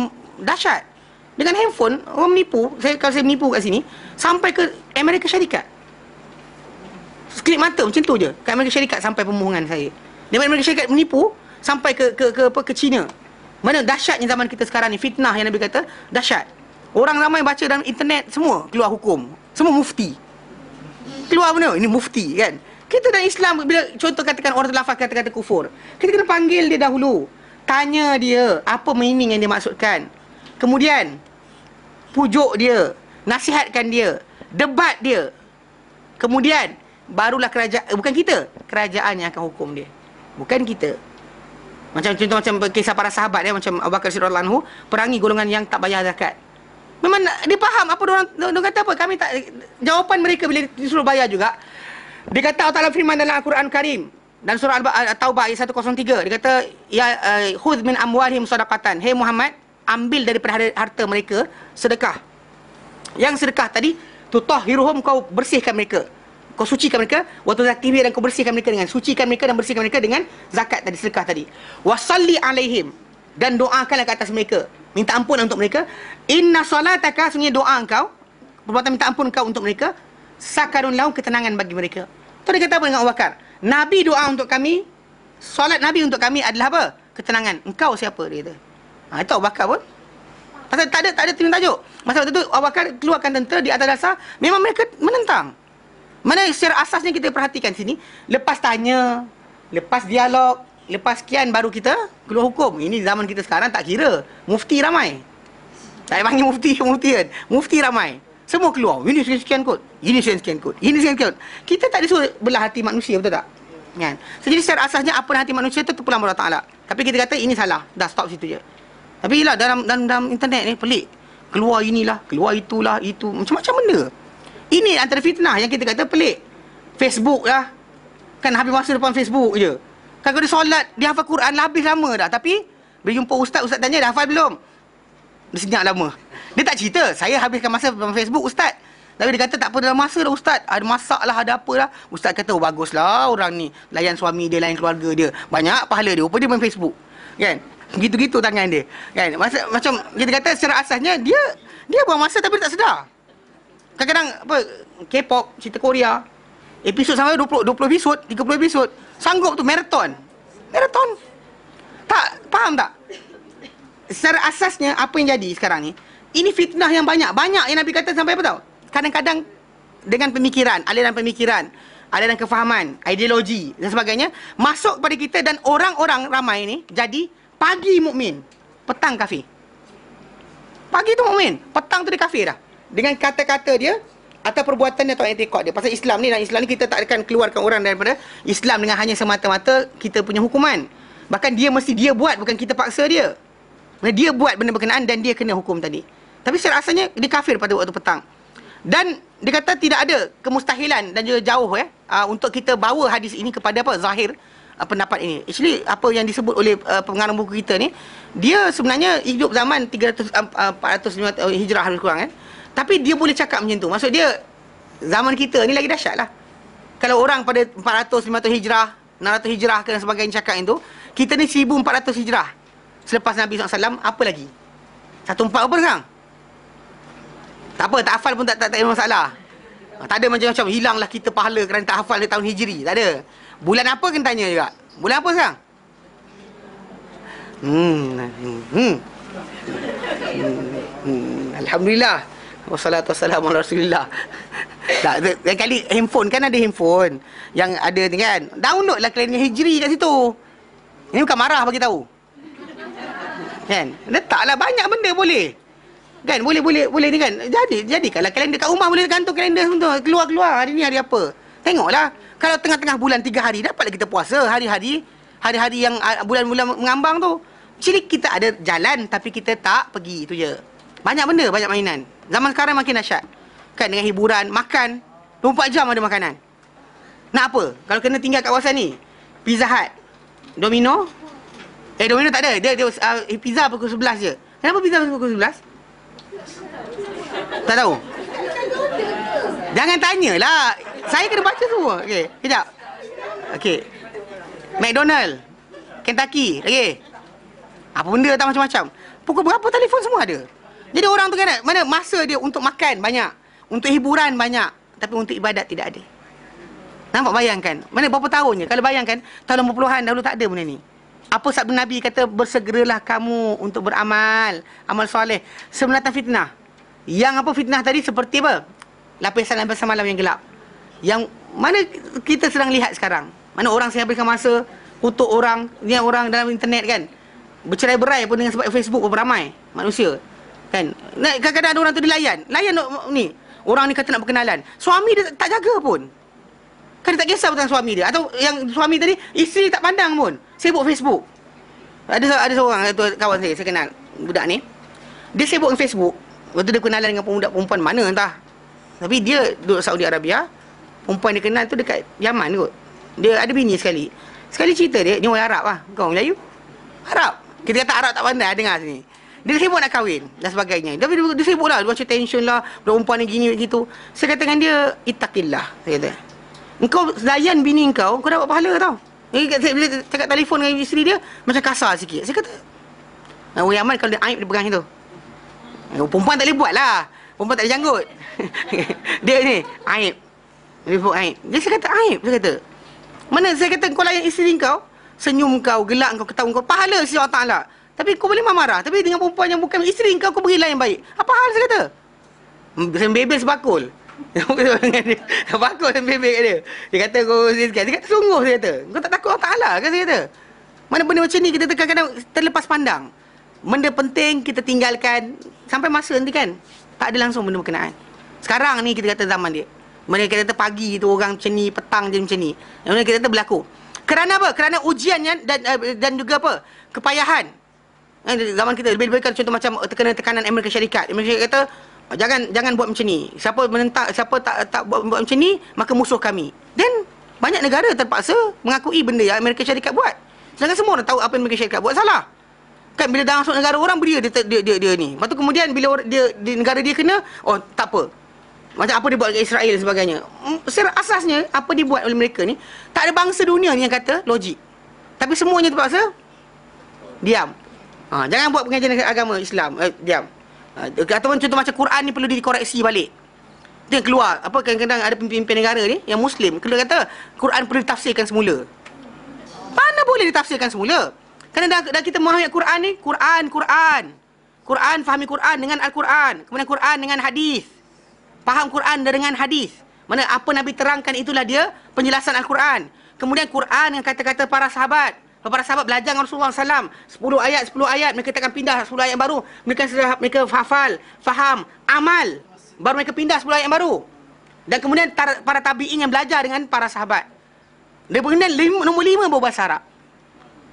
dahsyat dengan handphone orang menipu saya kalau saya menipu kat sini sampai ke Amerika Syarikat skrip mata macam tu je ke Amerika Syarikat sampai pembohongan saya dari Amerika Syarikat menipu sampai ke ke ke apa ke, ke China mana dahsyatnya zaman kita sekarang ni fitnah yang Nabi kata dahsyat orang ramai baca dalam internet semua keluar hukum semua mufti keluar mana ini mufti kan kita dalam Islam bila contoh katakan orang terlafaz kata-kata kufur kita kena panggil dia dahulu tanya dia apa meaning yang dia maksudkan Kemudian pujuk dia, nasihatkan dia, debat dia. Kemudian barulah kerajaan eh, bukan kita, kerajaan yang akan hukum dia. Bukan kita. Macam contoh macam kisah para sahabat ya macam Abu Bakar radhiyallahu anhu perangi golongan yang tak bayar zakat. Memang dia faham apa orang kata apa kami tak jawapan mereka bila disuruh bayar juga. Dia kata Allah Taala firman dalam Al-Quran Karim dan surah Al-Taubah ayat 103 dia kata ya uh, khudh min amwalihim sadaqatan hey Muhammad ambil daripada harta mereka sedekah. Yang sedekah tadi tutah hiruhum kau bersihkan mereka. Kau sucikan mereka waktu zakat dan kau bersihkan mereka dengan sucikan mereka dan bersihkan mereka dengan zakat tadi sedekah tadi. Wasalli alaihim dan doakanlah ke atas mereka. Minta ampun untuk mereka. Inna solataka sunnya doa engkau. Perbuatan minta ampun engkau untuk mereka. Sakarun lau ketenangan bagi mereka. Tu dia kata apa dengan Abu Bakar? Nabi doa untuk kami. Solat Nabi untuk kami adalah apa? Ketenangan. Engkau siapa dia kata? Ha, itu Abu Bakar pun. Pasal tak ada tak ada timbang tajuk. Masa waktu tu Abu Bakar keluarkan tentera di atas dasar memang mereka menentang. Mana secara asasnya kita perhatikan sini, lepas tanya, lepas dialog, lepas kian baru kita keluar hukum. Ini zaman kita sekarang tak kira. Mufti ramai. Tak payah panggil mufti, mufti kan. Mufti ramai. Semua keluar. Ini sekian sekian kot. Ini sekian sekian kot. Ini sekian sekian kot. Kita tak disuruh belah hati manusia, betul tak? Kan? So, jadi secara asasnya apa hati manusia tu terpulang pada Ta'ala. Tapi kita kata ini salah. Dah stop situ je. Tapi ialah dalam, dalam, dalam internet ni pelik Keluar inilah, keluar itulah, itu Macam-macam benda Ini antara fitnah yang kita kata pelik Facebook lah Kan habis masa depan Facebook je Kan kalau dia solat, dia hafal Quran lah habis lama dah Tapi, bila jumpa ustaz, ustaz tanya dah hafal belum? Dia senyap lama Dia tak cerita, saya habiskan masa depan Facebook ustaz tapi dia kata tak apa dalam masa dah ustaz Ada masak lah ada apa lah Ustaz kata oh, bagus lah orang ni Layan suami dia layan keluarga dia Banyak pahala dia Rupa dia main Facebook Kan gitu-gitu tangan dia kan Masa, macam kita kata secara asasnya dia dia buang masa tapi tak sedar kadang-kadang apa K-pop cerita Korea episod sampai 20 20 episod 30 episod sanggup tu marathon marathon tak faham tak secara asasnya apa yang jadi sekarang ni ini fitnah yang banyak banyak yang Nabi kata sampai apa tahu kadang-kadang dengan pemikiran aliran pemikiran aliran kefahaman ideologi dan sebagainya masuk pada kita dan orang-orang ramai ni jadi Pagi mukmin, petang kafir. Pagi tu mukmin, petang tu dia kafir dah. Dengan kata-kata dia atau perbuatan dia atau etikot dia. Pasal Islam ni dan Islam ni kita tak akan keluarkan orang daripada Islam dengan hanya semata-mata kita punya hukuman. Bahkan dia mesti dia buat bukan kita paksa dia. Dia buat benda berkenaan dan dia kena hukum tadi. Tapi secara asalnya dia kafir pada waktu petang. Dan dia kata tidak ada kemustahilan dan juga jauh ya uh, untuk kita bawa hadis ini kepada apa? Zahir uh, pendapat ini. Actually apa yang disebut oleh uh, pengarang buku kita ni, dia sebenarnya hidup zaman 300 uh, 405 tahun Hijrah lebih kurang kan. Tapi dia boleh cakap macam tu. Maksud dia zaman kita ni lagi dahsyat lah Kalau orang pada 400 500 Hijrah, 600 Hijrah dan sebagainya cakap itu, kita ni 1400 Hijrah. Selepas Nabi SAW, apa lagi? Satu empat apa sekarang? Tak apa, tak hafal pun tak, tak, tak ada masalah. Ah, tak ada macam-macam, hilanglah kita pahala kerana tak hafal dari tahun Hijri. Tak ada. Bulan apa kena tanya juga? Bulan apa sekarang? Hmm. Hmm. hmm. hmm, hmm. Alhamdulillah. Wassalatu wassalamu ala Rasulillah. Tak, yang kali handphone kan ada handphone yang ada ni kan. lah kalian Hijri kat situ. Ini bukan marah bagi tahu. Kan? lah banyak benda boleh. Kan? Boleh boleh boleh ni kan. Jadi jadi kalau kalender kat rumah boleh gantung kalender tu. Keluar-keluar hari ni hari apa. Tengoklah. Kalau tengah-tengah bulan tiga hari dapatlah kita puasa hari-hari hari-hari yang ah, bulan-bulan mengambang tu. Sini kita ada jalan tapi kita tak pergi itu je. Banyak benda, banyak mainan. Zaman sekarang makin dahsyat. Kan dengan hiburan, makan 24 jam ada makanan. Nak apa? Kalau kena tinggal kat kawasan ni. Pizza Hut, Domino. Eh Domino tak ada. Dia dia uh, pizza pukul 11 je. Kenapa pizza pukul 11? Tak tahu. Jangan tanyalah. Saya kena baca semua. Okey, kejap. Okey. McDonald. Kentucky. Okay. Apa benda tak macam-macam. Pukul berapa telefon semua ada? Jadi orang tu kan mana masa dia untuk makan banyak, untuk hiburan banyak, tapi untuk ibadat tidak ada. Nampak bayangkan? Mana berapa tahunnya? Kalau bayangkan, tahun 50-an dahulu tak ada benda ni. Apa sahabat Nabi kata, bersegeralah kamu untuk beramal, amal soleh. Sebelum fitnah. Yang apa fitnah tadi seperti apa? lapisan-lapisan malam yang gelap. Yang mana kita sedang lihat sekarang? Mana orang saya habiskan masa kutuk orang, ni orang dalam internet kan? Bercerai-berai pun dengan sebab Facebook pun ramai manusia. Kan? Nak kadang-kadang ada orang tu dilayan. Layan ni. Orang ni kata nak berkenalan. Suami dia tak jaga pun. Kan dia tak kisah tentang suami dia. Atau yang suami tadi, isteri tak pandang pun. Sibuk Facebook. Ada ada seorang satu kawan saya, saya kenal budak ni. Dia sibuk dengan Facebook. Waktu dia kenalan dengan pemuda perempuan mana entah. Tapi dia duduk Saudi Arabia. Perempuan dia kenal tu dekat Yaman kot. Dia ada bini sekali. Sekali cerita dia, dia orang Arab lah. Kau Melayu? Arab. Kita kata Arab tak pandai, dengar sini. Dia sibuk nak kahwin dan sebagainya. Tapi dia, dia sibuk lah. Dia macam tension lah. Budak perempuan ni gini, gitu. Saya kata dengan dia, itakillah. Saya kata. Engkau layan bini kau, kau dapat pahala tau. Dia bila cakap telefon dengan isteri dia, macam kasar sikit. Saya kata, orang Yaman kalau dia aib, dia pegang macam tu. Eh, perempuan tak boleh buat lah. Perempuan tak ada janggut. dia ni, aib. Lepuk aib. Dia saya kata, aib. Dia kata, mana saya kata kau layan isteri kau, senyum kau, gelak kau, ketawa kau, pahala si Allah Ta'ala. Tapi kau boleh marah. Tapi dengan perempuan yang bukan isteri kau, kau beri layan baik. Apa hal saya kata? Hmm, sembebel sebakul. Bakul sembebel kat dia. Dia kata, kau sikit. Dia kata, sungguh saya kata. Kau tak takut Allah Ta'ala kan saya kata? Mana benda macam ni kita terkadang terlepas pandang. Benda penting kita tinggalkan sampai masa nanti kan. Tak ada langsung benda berkenaan Sekarang ni kita kata zaman dia Mereka kita kata pagi tu orang macam ni Petang je macam ni Yang kita kata berlaku Kerana apa? Kerana ujian yang, dan, eh, dan juga apa? Kepayahan eh, Zaman kita lebih berikan contoh macam terkena tekanan Amerika Syarikat. Amerika Syarikat kata jangan jangan buat macam ni. Siapa menentang siapa tak tak buat, buat macam ni maka musuh kami. Dan banyak negara terpaksa mengakui benda yang Amerika Syarikat buat. Sedangkan semua orang tahu apa yang Amerika Syarikat buat salah kan bila dah masuk negara orang beria dia dia dia, dia ni lepas tu kemudian bila orang, dia di negara dia kena oh tak apa macam apa dia buat ke Israel sebagainya hmm, asasnya apa dia buat oleh mereka ni tak ada bangsa dunia ni yang kata logik tapi semuanya terpaksa diam ha, jangan buat pengajian agama Islam eh, diam ha, ataupun contoh macam Quran ni perlu dikoreksi balik dia keluar apa kadang-kadang ada pemimpin negara ni yang muslim keluar kata Quran perlu ditafsirkan semula mana boleh ditafsirkan semula kerana dah, dah kita memahami Al-Quran ni, Quran, Quran. Quran, fahami Quran dengan Al-Quran. Kemudian Quran dengan hadis. Faham Quran dengan hadis. Mana apa Nabi terangkan itulah dia penjelasan Al-Quran. Kemudian Quran dengan kata-kata para sahabat. Para sahabat belajar dengan Rasulullah SAW. Sepuluh ayat, sepuluh ayat. Mereka takkan pindah sepuluh ayat baru. Mereka sudah mereka hafal, faham, amal. Baru mereka pindah sepuluh ayat baru. Dan kemudian tar, para tabi'in yang belajar dengan para sahabat. Dan kemudian lima, nombor lima berbahasa Arab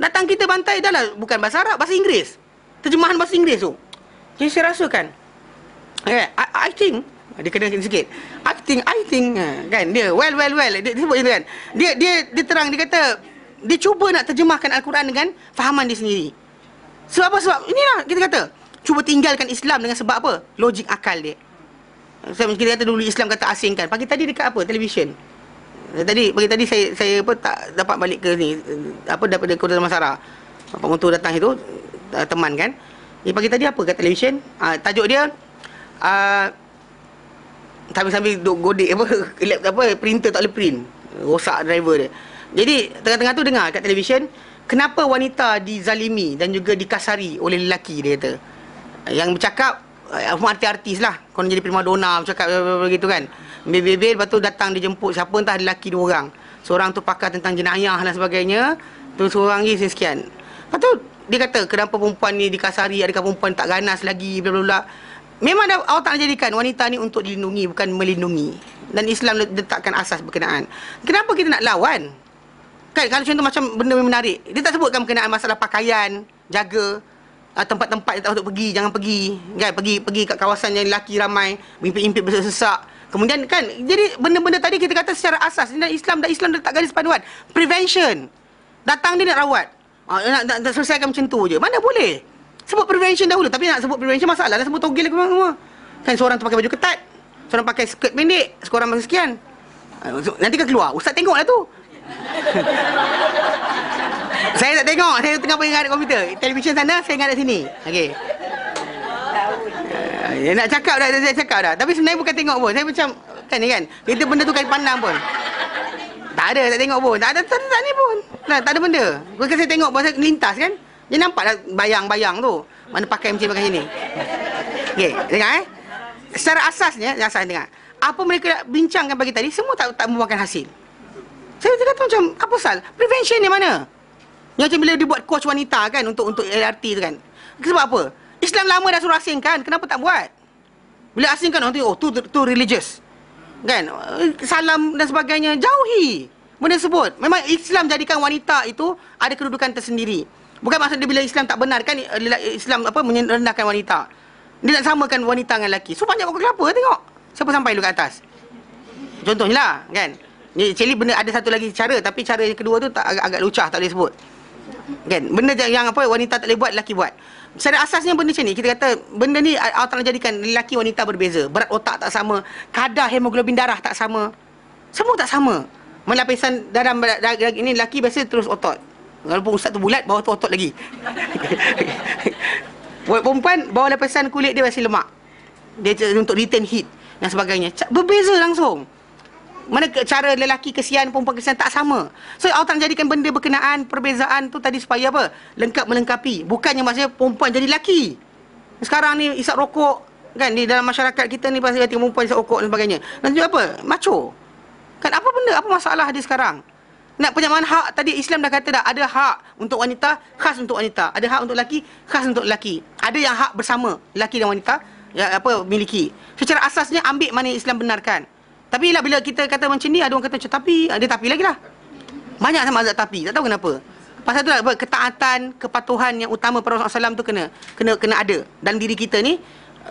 datang kita bantai dah lah bukan bahasa Arab bahasa Inggeris terjemahan bahasa Inggeris tu jadi saya rasa kan eh I, I think dia kena sikit I think I think eh, kan dia well well well dia, dia sebut itu kan dia dia dia terang dia kata dia cuba nak terjemahkan al-Quran dengan fahaman dia sendiri sebab apa sebab inilah kita kata cuba tinggalkan Islam dengan sebab apa logik akal dia saya so, kita kata dulu Islam kata asingkan pagi tadi dekat apa television Eh, tadi pagi tadi saya saya apa tak dapat balik ke ni apa daripada Kota Masara. Bapak Mentu datang itu eh, teman kan. Ni pagi tadi apa kat televisyen? Uh, tajuk dia a uh, sambil-sambil duk godik apa lap apa printer tak boleh print. Rosak driver dia. Jadi tengah-tengah tu dengar kat televisyen kenapa wanita dizalimi dan juga dikasari oleh lelaki dia kata. Yang bercakap uh, artis-artis lah Kau jadi prima donna Bercakap begitu kan Bebel-bebel lepas tu datang dijemput siapa entah lelaki dua orang. Seorang tu pakar tentang jenayah dan sebagainya. Tu seorang lagi sekian. Lepas tu dia kata kenapa perempuan ni dikasari, adakah perempuan tak ganas lagi bla bla bla. Memang dah Allah Ta'ala jadikan wanita ni untuk dilindungi bukan melindungi. Dan Islam letakkan asas berkenaan. Kenapa kita nak lawan? Kan kalau contoh macam benda yang menarik. Dia tak sebutkan berkenaan masalah pakaian, jaga, ah, tempat-tempat yang tak untuk pergi, jangan pergi. Kan pergi pergi kat kawasan yang lelaki ramai, impit-impit bersesak. Kemudian kan jadi benda-benda tadi kita kata secara asas ni dalam Islam dah Islam letak garis panduan prevention. Datang dia nak rawat. Ha, nak, nak, nak, selesaikan macam tu je. Mana boleh? Sebut prevention dahulu tapi nak sebut prevention masalah lah sebut togel semua. Ke kan seorang tu pakai baju ketat, seorang pakai skirt pendek, seorang masa sekian. Ah, nanti kan keluar. Ustaz tengoklah tu. saya tak tengok. Saya tengah pegang dekat komputer. Televisyen sana, saya tengah dekat sini. okay. Ya, nak cakap dah, dah, cakap dah. Tapi sebenarnya bukan tengok pun. Saya macam kan ni kan. Kita benda tu kan pandang pun. Tak ada, tak tengok pun. Tak ada, tak, ada, tak ni pun. Nah, tak ada benda. Bukan saya tengok pun, saya lintas kan. Dia nampak lah bayang-bayang tu. Mana pakai macam macam ni. Okey, dengar eh. Secara asasnya, asas dengar. Apa mereka nak bincangkan bagi tadi, semua tak tak membuahkan hasil. Saya tak tahu macam, apa sal? Prevention ni mana? Yang macam bila dia buat coach wanita kan, untuk untuk LRT tu kan. Sebab apa? Islam lama dah suruh asingkan, kenapa tak buat? Bila asingkan orang tu, oh tu, tu religious. Kan? Salam dan sebagainya, jauhi benda sebut. Memang Islam jadikan wanita itu ada kedudukan tersendiri. Bukan maksudnya bila Islam tak benar kan Islam apa merendahkan wanita. Dia nak samakan wanita dengan lelaki. So banyak pokok kelapa tengok. Siapa sampai dulu ke atas? Contohnya lah kan. Ni celik benda ada satu lagi cara tapi cara yang kedua tu tak agak, agak lucah tak boleh sebut. Kan? Benda yang, yang apa wanita tak boleh buat lelaki buat secara asasnya benda macam ni kita kata benda ni Allah ah, Taala jadikan lelaki wanita berbeza berat otak tak sama kadar hemoglobin darah tak sama semua tak sama melapisan dalam darah ini lelaki biasa terus otot walaupun ustaz tu bulat bawah tu otot lagi buat perempuan bawah lapisan kulit dia masih lemak dia untuk retain heat dan sebagainya berbeza langsung mana cara lelaki kesian perempuan kesian tak sama so awak Ta'ala jadikan benda berkenaan perbezaan tu tadi supaya apa lengkap melengkapi bukannya maksudnya perempuan jadi lelaki sekarang ni isap rokok kan di dalam masyarakat kita ni pasal kata perempuan isap rokok dan sebagainya nanti apa maco kan apa benda apa masalah dia sekarang nak penyamaan hak tadi Islam dah kata dah ada hak untuk wanita khas untuk wanita ada hak untuk lelaki khas untuk lelaki ada yang hak bersama lelaki dan wanita ya apa miliki secara asasnya ambil mana Islam benarkan tapi lah bila kita kata macam ni Ada orang kata macam tapi Ada tapi lagi lah Banyak sama azab tapi Tak tahu kenapa Pasal tu lah ketaatan Kepatuhan yang utama Para Rasulullah SAW tu kena Kena kena ada dan diri kita ni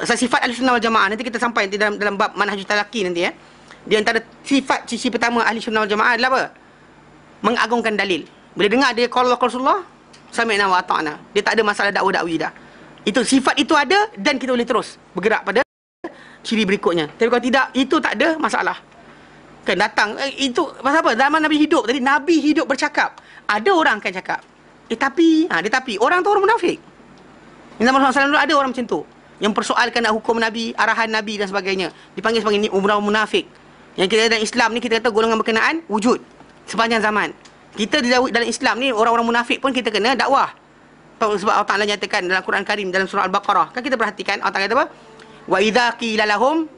Sifat Ahli Sunnah Wal Jamaah Nanti kita sampai nanti dalam, dalam bab juta laki nanti ya eh. Di antara sifat cici pertama Ahli Sunnah Wal Jamaah adalah apa? Mengagungkan dalil Bila dengar dia Kalau Allah Rasulullah Sama'na wa ta'na Dia tak ada masalah dakwa dakwi dah itu sifat itu ada dan kita boleh terus bergerak pada ciri berikutnya. Tapi kalau tidak, itu tak ada masalah. Kan datang, eh, itu pasal apa? Zaman Nabi hidup tadi, Nabi hidup bercakap. Ada orang akan cakap. Eh tapi, ha, dia tapi. Orang tu orang munafik. Minta Muhammad SAW ada orang macam tu. Yang persoalkan nak hukum Nabi, arahan Nabi dan sebagainya. Dipanggil sebagai umrah munafik. Yang kita dalam Islam ni, kita kata golongan berkenaan wujud. Sepanjang zaman. Kita dalam Islam ni, orang-orang munafik pun kita kena dakwah. Sebab Allah Ta'ala nyatakan dalam Quran Karim, dalam surah Al-Baqarah. Kan kita perhatikan, Allah Ta'ala kata apa? Wa idza qila lahum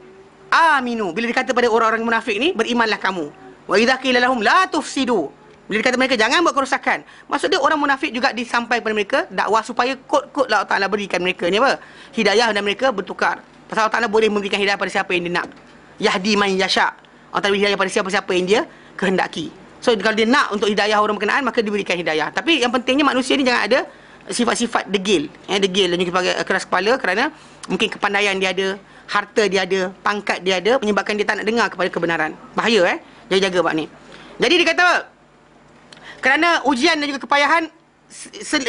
aminu. Bila dikata pada orang-orang munafik ni, berimanlah kamu. Wa idza qila lahum la tufsidu. Bila dikata mereka jangan buat kerosakan. Maksud dia orang munafik juga disampai kepada mereka dakwah supaya kod-kod lah Allah Taala berikan mereka ni apa? Hidayah dan mereka bertukar. Pasal Allah Taala boleh memberikan hidayah pada siapa yang dia nak. Yahdi man yasha. Allah Taala hidayah pada siapa-siapa yang dia kehendaki. So kalau dia nak untuk hidayah orang berkenaan maka diberikan hidayah. Tapi yang pentingnya manusia ni jangan ada sifat-sifat degil eh degil dan juga eh, keras kepala kerana mungkin kepandaian dia ada harta dia ada pangkat dia ada menyebabkan dia tak nak dengar kepada kebenaran bahaya eh jaga-jaga bab ni jadi dia kata kerana ujian dan juga kepayahan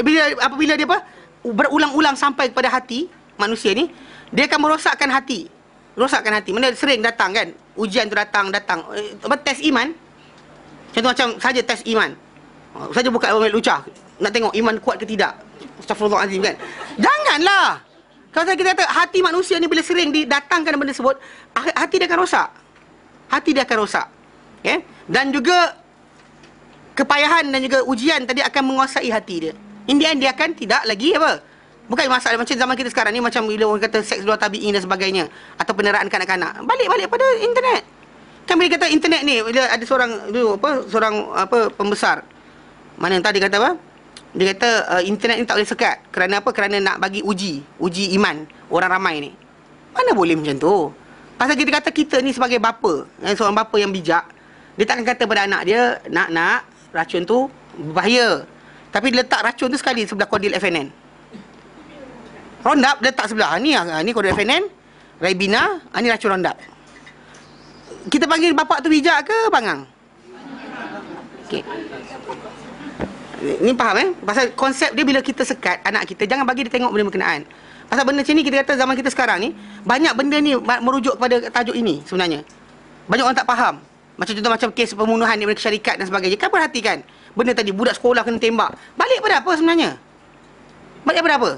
bila apabila dia apa berulang-ulang sampai kepada hati manusia ni dia akan merosakkan hati rosakkan hati mana sering datang kan ujian tu datang datang eh, apa test iman contoh macam saja test iman saja buka ambil lucah nak tengok iman kuat ke tidak. Astagfirullahalazim kan. Janganlah. Kalau kita kata hati manusia ni bila sering didatangkan benda sebut, ah, hati dia akan rosak. Hati dia akan rosak. Ya. Okay? Dan juga kepayahan dan juga ujian tadi akan menguasai hati dia. In the end dia akan tidak lagi apa? Bukan masalah macam zaman kita sekarang ni macam bila orang kata seks luar tabi'i dan sebagainya atau peneraan kanak-kanak. Balik-balik pada internet. Kan bila kata internet ni bila ada seorang dulu apa seorang apa pembesar mana yang tadi kata apa? dia kata uh, internet ni tak boleh sekat kerana apa kerana nak bagi uji uji iman orang ramai ni mana boleh macam tu pasal kita kata kita ni sebagai bapa eh, seorang bapa yang bijak dia takkan kata pada anak dia nak nak racun tu bahaya tapi dia letak racun tu sekali sebelah kodil FNN Rondap letak sebelah ah, ni ah, ah, ni kodil FNN Rabina ni racun rondap kita panggil bapa tu bijak ke bangang okay. Ni faham eh? Pasal konsep dia bila kita sekat anak kita, jangan bagi dia tengok benda berkenaan. Pasal benda macam ni kita kata zaman kita sekarang ni, banyak benda ni merujuk kepada tajuk ini sebenarnya. Banyak orang tak faham. Macam contoh macam kes pembunuhan daripada syarikat dan sebagainya. Kan perhatikan benda tadi budak sekolah kena tembak. Balik pada apa sebenarnya? Balik pada apa?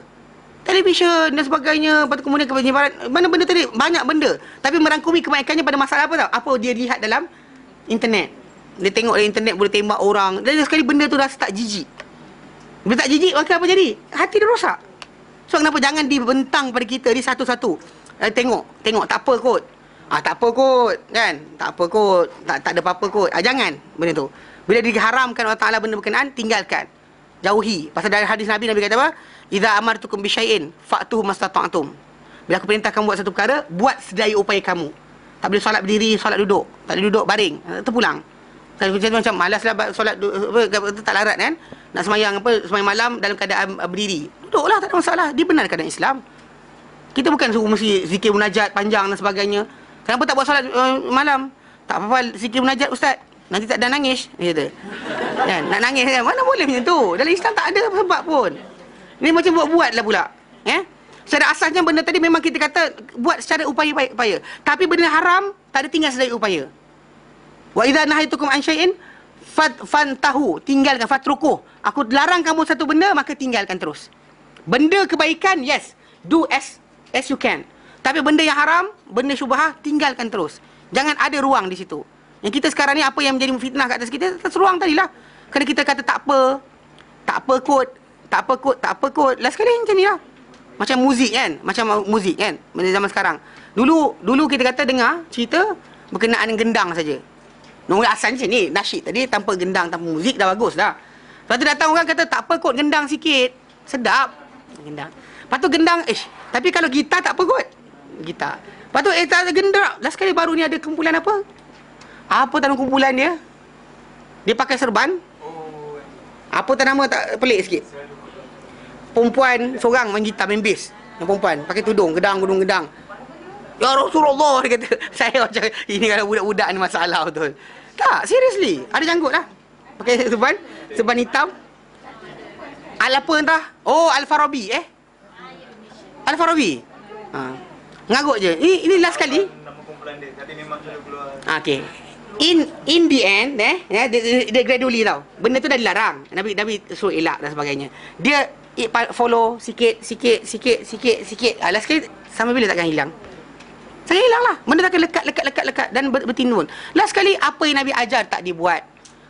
Televisyen dan sebagainya, lepas tu kemudian kebenaran, mana benda tadi? Banyak benda. Tapi merangkumi kebaikannya pada masalah apa tau? Apa dia lihat dalam internet. Dia tengok dari internet boleh tembak orang. Dan sekali benda tu rasa tak jijik. Bila tak jijik, maka apa jadi? Hati dia rosak. So, kenapa jangan dibentang pada kita ni satu-satu. Eh, tengok. Tengok. Tak apa kot. Ah, tak apa kot. Kan? Tak apa kot. Tak, tak ada apa-apa kot. Ah, jangan benda tu. Bila diharamkan Allah Ta'ala benda berkenaan, tinggalkan. Jauhi. Pasal dari hadis Nabi, Nabi kata apa? Iza amartukum bisyai'in, faktuh mastata'atum. Bila aku perintahkan buat satu perkara, buat sedaya upaya kamu. Tak boleh solat berdiri, solat duduk. Tak boleh duduk, baring. Eh, terpulang. pulang. Kalau kita macam malas lah solat apa, tak larat kan. Nak semayang apa, semayang malam dalam keadaan uh, berdiri. lah tak ada masalah. Dia benar keadaan Islam. Kita bukan suruh mesti zikir munajat panjang dan sebagainya. Kenapa tak buat solat uh, malam? Tak apa-apa zikir munajat ustaz. Nanti tak ada nangis. Dia kata. Kan? Nak nangis kan? Mana boleh macam tu? Dalam Islam tak ada sebab pun. Ini macam buat-buat lah pula. Ya? Eh? Secara asasnya benda tadi memang kita kata buat secara upaya-upaya. Tapi benda haram tak ada tinggal sedaya upaya. Wa idza nahaitukum an syai'in fantahu, tinggalkan fatruku. Aku larang kamu satu benda maka tinggalkan terus. Benda kebaikan yes, do as as you can. Tapi benda yang haram, benda syubhah tinggalkan terus. Jangan ada ruang di situ. Yang kita sekarang ni apa yang menjadi fitnah kat atas kita? terus ruang tadi lah. Kena kita kata tak apa. Tak apa kot. Tak apa kot, tak apa kot. Last kali macam ni lah. Macam muzik kan? Macam muzik kan? Benda zaman sekarang. Dulu dulu kita kata dengar cerita berkenaan gendang saja. Nombor asan je ni, nasyid tadi tanpa gendang, tanpa muzik dah bagus dah. Lepas tu datang orang kata, tak apa kot gendang sikit. Sedap. Gendang. Lepas tu gendang, eh, tapi kalau gitar tak apa kot. Gitar. Lepas tu, eh, tak ada gendang. Last sekali baru ni ada kumpulan apa? Apa tanam kumpulan dia? Dia pakai serban? Oh. Apa tanam tak pelik sikit? Perempuan seorang main gitar, main bass. Perempuan pakai tudung, gedang, gedung, gedang. gedang. Ya Rasulullah dia kata Saya macam ini kalau budak-budak ni masalah betul Tak seriously ada janggut lah Pakai seban Seban hitam Al apa entah Oh Al-Farabi eh Al-Farabi ha. Ngagut je Ini, ini last kali ah, Okay In in the end eh, eh dia, dia, dia, gradually tau. Benda tu dah dilarang. Nabi Nabi suruh elak dan sebagainya. Dia follow sikit sikit sikit sikit sikit. Alas ah, sampai bila takkan hilang? Saya hilanglah. Benda tu lekat, lekat, lekat, lekat dan bertindun. Last sekali, apa yang Nabi ajar tak dibuat.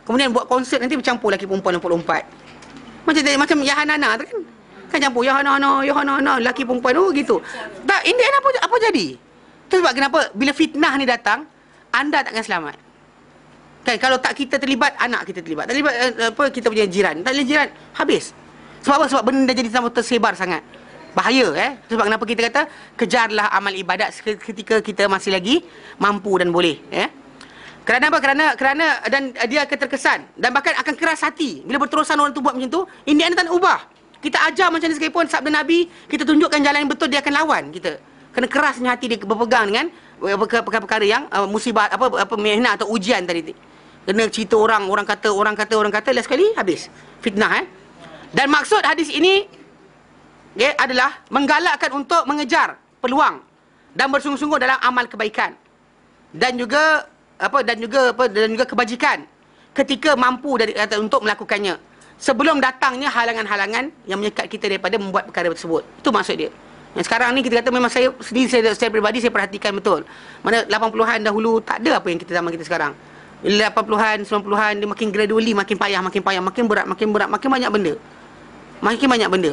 Kemudian buat konsert nanti bercampur lelaki perempuan lompat-lompat. Macam macam Yahanana tu kan. Kan campur Yahanana, Yahanana, lelaki perempuan tu oh, gitu. Tak, ini apa, apa jadi? Tu sebab kenapa? Bila fitnah ni datang, anda takkan selamat. Kan, kalau tak kita terlibat, anak kita terlibat. Terlibat eh, apa, kita punya jiran. Tak boleh jiran, habis. Sebab apa? Sebab benda jadi tersebar sangat bahaya eh sebab kenapa kita kata kejarlah amal ibadat ketika kita masih lagi mampu dan boleh eh kerana apa kerana kerana dan dia akan terkesan dan bahkan akan keras hati bila berterusan orang tu buat macam tu ini anda tak ubah kita ajar macam ni sekalipun sabda nabi kita tunjukkan jalan yang betul dia akan lawan kita kena kerasnya hati dia berpegang dengan perkara-perkara yang uh, musibah apa apa mihnah atau ujian tadi kena cerita orang orang kata orang kata orang kata Lepas sekali habis fitnah eh dan maksud hadis ini ya, adalah menggalakkan untuk mengejar peluang dan bersungguh-sungguh dalam amal kebaikan dan juga apa dan juga apa dan juga kebajikan ketika mampu dari, eh, untuk melakukannya sebelum datangnya halangan-halangan yang menyekat kita daripada membuat perkara tersebut itu maksud dia yang sekarang ni kita kata memang saya sendiri saya, saya, saya peribadi saya perhatikan betul mana 80-an dahulu tak ada apa yang kita zaman kita sekarang 80-an 90-an dia makin gradually makin payah makin payah makin berat makin berat makin banyak benda makin banyak benda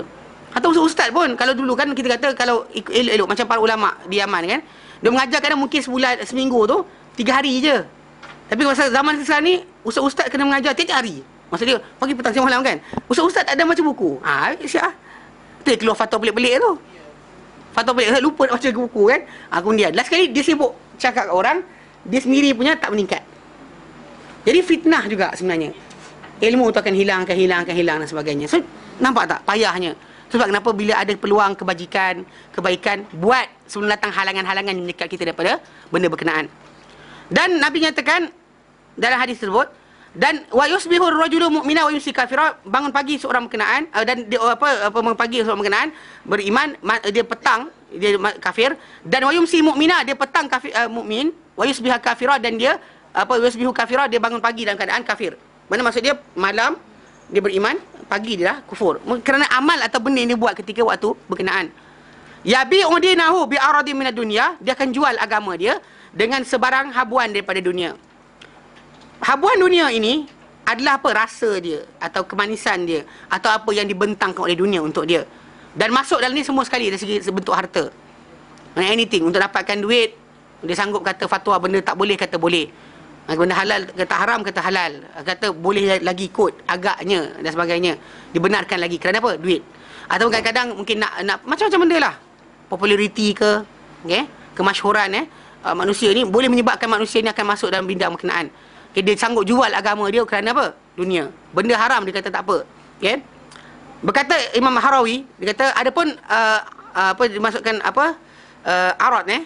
atau ustaz pun Kalau dulu kan kita kata Kalau elok-elok Macam para ulama di Yaman kan Dia mengajar kadang mungkin sebulan Seminggu tu Tiga hari je Tapi masa zaman sekarang ni Ustaz-ustaz kena mengajar tiap hari Masa dia Pagi petang siang malam kan Ustaz-ustaz ada macam buku Haa eh, siap lah Dia keluar fatwa pelik-pelik tu Fatwa pelik eh, Lupa nak baca buku kan Aku ha, dia Last kali dia sibuk Cakap kat orang Dia sendiri punya tak meningkat Jadi fitnah juga sebenarnya Ilmu tu akan hilang, akan hilang, akan hilang dan sebagainya So, nampak tak payahnya sebab kenapa bila ada peluang kebajikan, kebaikan, buat sebelum datang halangan-halangan yang dekat kita daripada benda berkenaan. Dan Nabi nyatakan dalam hadis tersebut, dan wa yusbihu ar-rajulu mu'mina wa yumsi kafira bangun pagi seorang berkenaan eh, dan dia apa apa bangun pagi seorang berkenaan beriman dia petang dia kafir dan wa yumsi mu'mina dia petang kafir uh, eh, mukmin wa yusbihu kafira dan dia apa yusbihu kafira dia bangun pagi dalam keadaan kafir mana maksud dia malam dia beriman pagi dia dah kufur. Kerana amal atau benda yang dia buat ketika waktu berkenaan. Ya bi udinahu bi aradi minad dunya, dia akan jual agama dia dengan sebarang habuan daripada dunia. Habuan dunia ini adalah apa rasa dia atau kemanisan dia atau apa yang dibentangkan oleh dunia untuk dia. Dan masuk dalam ni semua sekali dari segi bentuk harta. Anything untuk dapatkan duit, dia sanggup kata fatwa benda tak boleh kata boleh. Benda ha, halal kata haram kata halal ha, Kata boleh lagi ikut agaknya dan sebagainya Dibenarkan lagi kerana apa? Duit Atau kadang-kadang mungkin nak, nak macam-macam benda lah Populariti ke okay? Kemasyuran eh uh, Manusia ni boleh menyebabkan manusia ni akan masuk dalam bidang berkenaan okay, Dia sanggup jual agama dia kerana apa? Dunia Benda haram dia kata tak apa okay? Berkata Imam Harawi Dia kata ada pun uh, uh, apa dimasukkan apa uh, Arad eh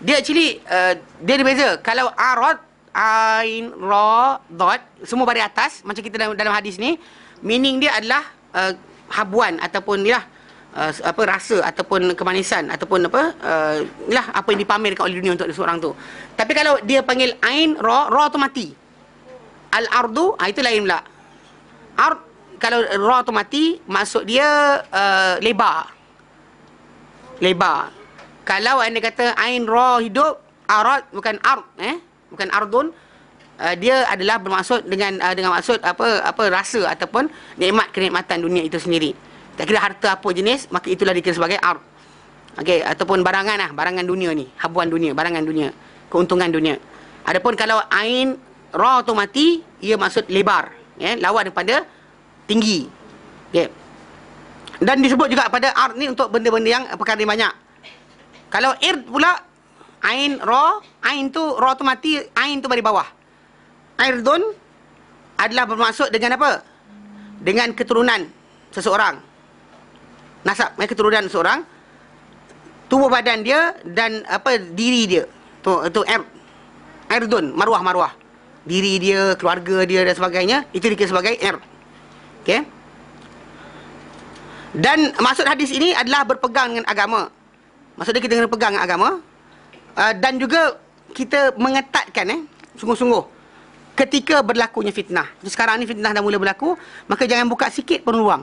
dia actually uh, dia ada beza kalau arad ain ra dot semua baris atas macam kita dalam, dalam hadis ni meaning dia adalah uh, habuan ataupun ya uh, apa rasa ataupun kemanisan ataupun apa uh, lah apa yang dipamerkan oleh dunia untuk seorang tu tapi kalau dia panggil ain ra ra tu mati al ardu ha, itu lain pula ar kalau ra tu mati maksud dia uh, lebar lebar kalau anda kata ain ra hidup arad bukan ard eh bukan ardun uh, dia adalah bermaksud dengan uh, dengan maksud apa apa rasa ataupun nikmat kenikmatan dunia itu sendiri tak kira harta apa jenis maka itulah dikira sebagai ar. okey ataupun barangan lah barangan dunia ni habuan dunia barangan dunia keuntungan dunia adapun kalau ain ra tu mati ia maksud lebar ya yeah, lawan daripada tinggi okey dan disebut juga pada ard ni untuk benda-benda yang perkara yang banyak kalau ir pula Ain ro, ain tu ro tu mati, ain tu balik bawah. Airdun adalah bermaksud dengan apa? Dengan keturunan seseorang. Nasab, eh, keturunan seseorang. Tubuh badan dia dan apa diri dia. Tu tu air airdun, maruah maruah. Diri dia, keluarga dia dan sebagainya itu dikira sebagai air. Okay? Dan maksud hadis ini adalah berpegang dengan agama. Maksudnya kita kena pegang dengan agama uh, dan juga kita mengetatkan eh sungguh-sungguh ketika berlakunya fitnah. Jadi sekarang ni fitnah dah mula berlaku, maka jangan buka sikit pun ruang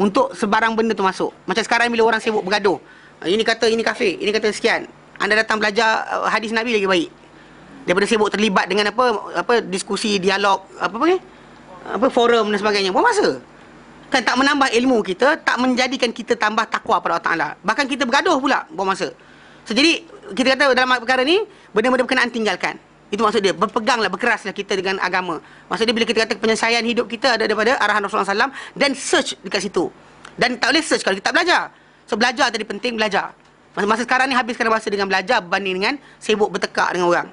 untuk sebarang benda tu masuk. Macam sekarang bila orang sibuk bergaduh, ah, ini kata ini kafe, ini kata sekian. Anda datang belajar ah, hadis Nabi lagi baik. Daripada sibuk terlibat dengan apa apa diskusi, dialog, apa apa Apa forum dan sebagainya. Buang masa. Kan tak menambah ilmu kita, tak menjadikan kita tambah takwa pada Allah Taala. Bahkan kita bergaduh pula buang masa. So, jadi kita kata dalam perkara ni benda-benda berkenaan tinggalkan. Itu maksud dia berpeganglah berkeraslah kita dengan agama. Maksud dia bila kita kata penyelesaian hidup kita ada daripada arahan Rasulullah SAW dan search dekat situ. Dan tak boleh search kalau kita tak belajar. So belajar tadi penting belajar. Masa, masa sekarang ni habiskan masa dengan belajar berbanding dengan sibuk bertekak dengan orang.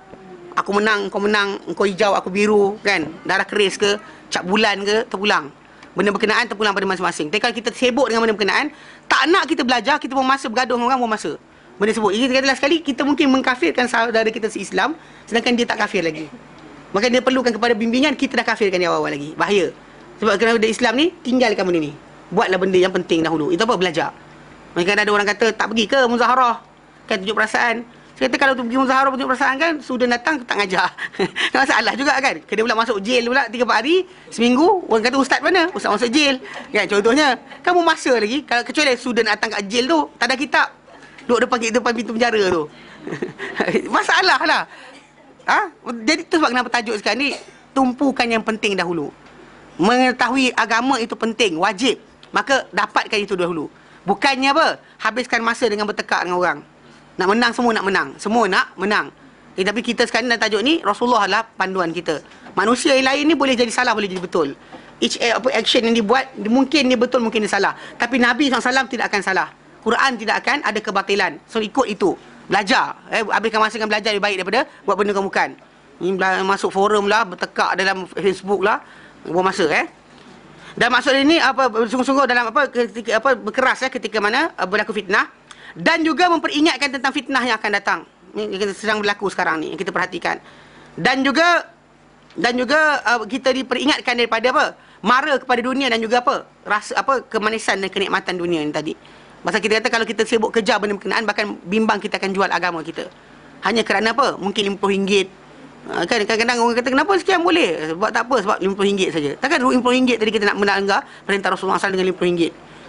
Aku menang, kau menang, kau hijau, aku biru, kan? Darah keris ke, cap bulan ke, terpulang. Benda berkenaan terpulang pada masing-masing. Tapi kalau kita sibuk dengan benda berkenaan, tak nak kita belajar, kita pun masa bergaduh dengan orang, pun masa benda sebut. Ini sekali sekali kita mungkin mengkafirkan saudara kita se-Islam sedangkan dia tak kafir lagi. Maka dia perlukan kepada bimbingan kita dah kafirkan dia awal-awal lagi. Bahaya. Sebab kerana dia Islam ni tinggalkan benda ni. Buatlah benda yang penting dahulu. Itu apa belajar. Maka ada orang kata tak pergi ke muzaharah. Kan tunjuk perasaan. Saya kata kalau tu pergi muzaharah tunjuk perasaan kan sudah datang tak ngajar. Masalah juga kan. Kena pula masuk jail pula 3 4 hari, seminggu orang kata ustaz mana? Ustaz masuk jail. Kan contohnya kamu masa lagi kalau kecuali sudah datang kat jail tu tak ada kitab duduk depan kek depan pintu penjara tu. Masalah lah. Ha? Jadi tu sebab kenapa tajuk sekarang ni, tumpukan yang penting dahulu. Mengetahui agama itu penting, wajib. Maka dapatkan itu dahulu. Bukannya apa? Habiskan masa dengan bertekak dengan orang. Nak menang semua nak menang. Semua nak menang. Eh, tapi kita sekarang dalam tajuk ni, Rasulullah adalah panduan kita. Manusia yang lain ni boleh jadi salah, boleh jadi betul. Each action yang dibuat, mungkin dia betul, mungkin dia salah. Tapi Nabi SAW tidak akan salah. Quran tidak akan ada kebatilan. So ikut itu. Belajar. Eh, habiskan masa dengan belajar lebih baik daripada buat benda kamu bukan. masuk forum lah, bertekak dalam Facebook lah. Buang masa eh. Dan maksud ini apa sungguh-sungguh dalam apa ketika, apa berkeras eh, ketika mana eh, berlaku fitnah dan juga memperingatkan tentang fitnah yang akan datang. Ini kita sedang berlaku sekarang ni yang kita perhatikan. Dan juga dan juga uh, kita diperingatkan daripada apa? Mara kepada dunia dan juga apa? Rasa apa kemanisan dan kenikmatan dunia ini tadi. Masa kita kata kalau kita sibuk kejar benda berkenaan bahkan bimbang kita akan jual agama kita. Hanya kerana apa? Mungkin RM50. Ha, kan kadang-kadang orang kata kenapa sekian boleh? Sebab tak apa sebab RM50 saja. Takkan RM50 tadi kita nak melanggar perintah Rasulullah SAW dengan RM50.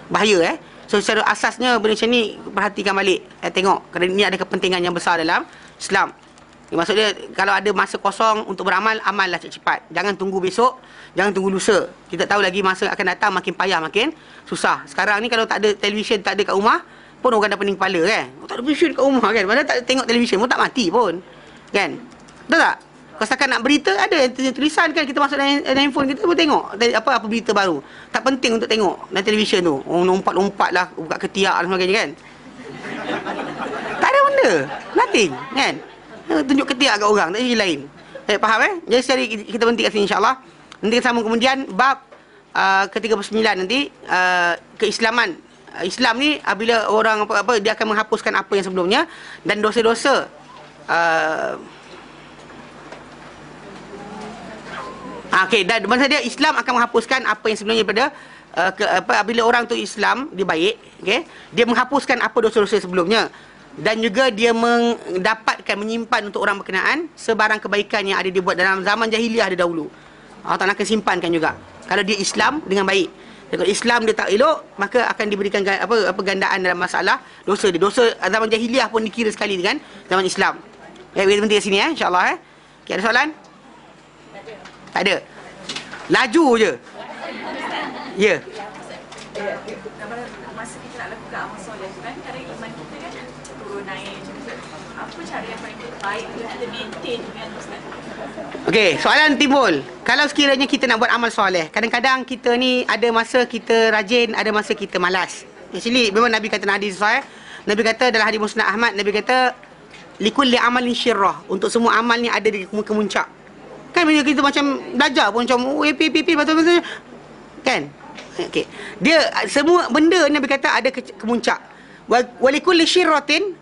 Bahaya eh. So secara asasnya benda macam ni perhatikan balik. Eh, tengok kerana ini ada kepentingan yang besar dalam Islam. Maksudnya kalau ada masa kosong untuk beramal, amallah cepat-cepat. Jangan tunggu besok. Jangan tunggu lusa. Kita tahu lagi masa akan datang makin payah, makin susah. Sekarang ni kalau tak ada televisyen, tak ada kat rumah, pun orang dah pening kepala kan. Oh, tak ada televisyen kat rumah kan. Mana tak tengok televisyen, pun tak mati pun. Kan? Betul tak? Kalau setakat nak berita, ada yang tulisan kan. Kita masuk dalam handphone kita pun tengok apa apa berita baru. Tak penting untuk tengok dalam televisyen tu. Orang oh, lompat-lompat lah, buka ketiak dan sebagainya kan. tak ada benda. Nothing. Kan? Tunjuk ketiak kat orang, tak ada lain. Eh, faham eh? Jadi sehari kita berhenti kat sini insyaAllah. Nanti kita sambung kemudian bab ketiga uh, ke sembilan nanti uh, keislaman. Uh, Islam ni apabila uh, orang apa, apa dia akan menghapuskan apa yang sebelumnya dan dosa-dosa uh, ah, Okey, dan masa dia Islam akan menghapuskan apa yang sebelumnya pada uh, ke, apa, apabila orang tu Islam dia baik okay? dia menghapuskan apa dosa-dosa sebelumnya dan juga dia mendapatkan menyimpan untuk orang berkenaan sebarang kebaikan yang ada dibuat dalam zaman jahiliah dia dahulu Allah Ta'ala akan simpankan juga Kalau dia Islam dengan baik kalau Islam dia tak elok maka akan diberikan apa apa gandaan dalam masalah dosa dia. Dosa zaman jahiliah pun dikira sekali dengan zaman Islam. Ya, eh, kita berhenti sini eh insya-Allah eh. Okay, ada soalan? Tak ada. Laju je. Ya. Ya. Apa cara yang paling baik untuk kita maintain kan Ustaz? Okey, soalan timbul. Kalau sekiranya kita nak buat amal soleh, kadang-kadang kita ni ada masa kita rajin, ada masa kita malas. Actually, memang Nabi kata hadis sahih. Nabi kata dalam hadis Musnad Ahmad, Nabi kata likul likulli amalin syirah. Untuk semua amal ni ada di kemuncak. Kan bila kita macam belajar pun macam UPP oh, macam patut kan? Okey. Dia semua benda Nabi kata ada ke- kemuncak. li syiratin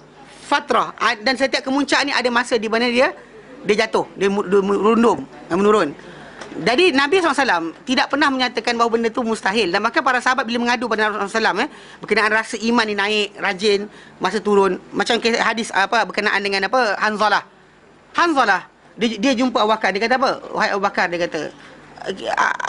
fatrah dan setiap kemuncak ni ada masa di mana dia dia jatuh, dia, dia merundum, menurun. Jadi Nabi SAW tidak pernah menyatakan bahawa benda itu mustahil. Dan maka para sahabat bila mengadu pada Nabi SAW, eh, berkenaan rasa iman ni naik, rajin, masa turun. Macam hadis apa berkenaan dengan apa Hanzalah. Hanzalah, dia, dia jumpa Abu Bakar, dia kata apa? Wahai Abu Bakar, dia kata,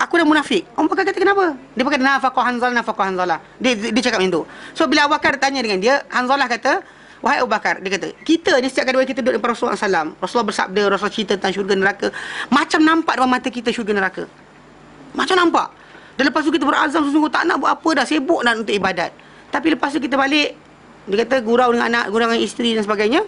aku dah munafik. Abu Bakar kata kenapa? Dia berkata, nafakuh Hanzalah, nafakuh Hanzalah. Dia, dia cakap macam itu. So bila Abu Bakar tanya dengan dia, Hanzalah kata, Wahai Abu Bakar, dia kata, kita ni setiap kali kita duduk dengan Rasulullah SAW, Rasulullah bersabda, Rasulullah cerita tentang syurga neraka, macam nampak dalam mata kita syurga neraka. Macam nampak. Dan lepas tu kita berazam sesungguh tak nak buat apa dah, sibuk nak untuk ibadat. Tapi lepas tu kita balik, dia kata gurau dengan anak, gurau dengan isteri dan sebagainya.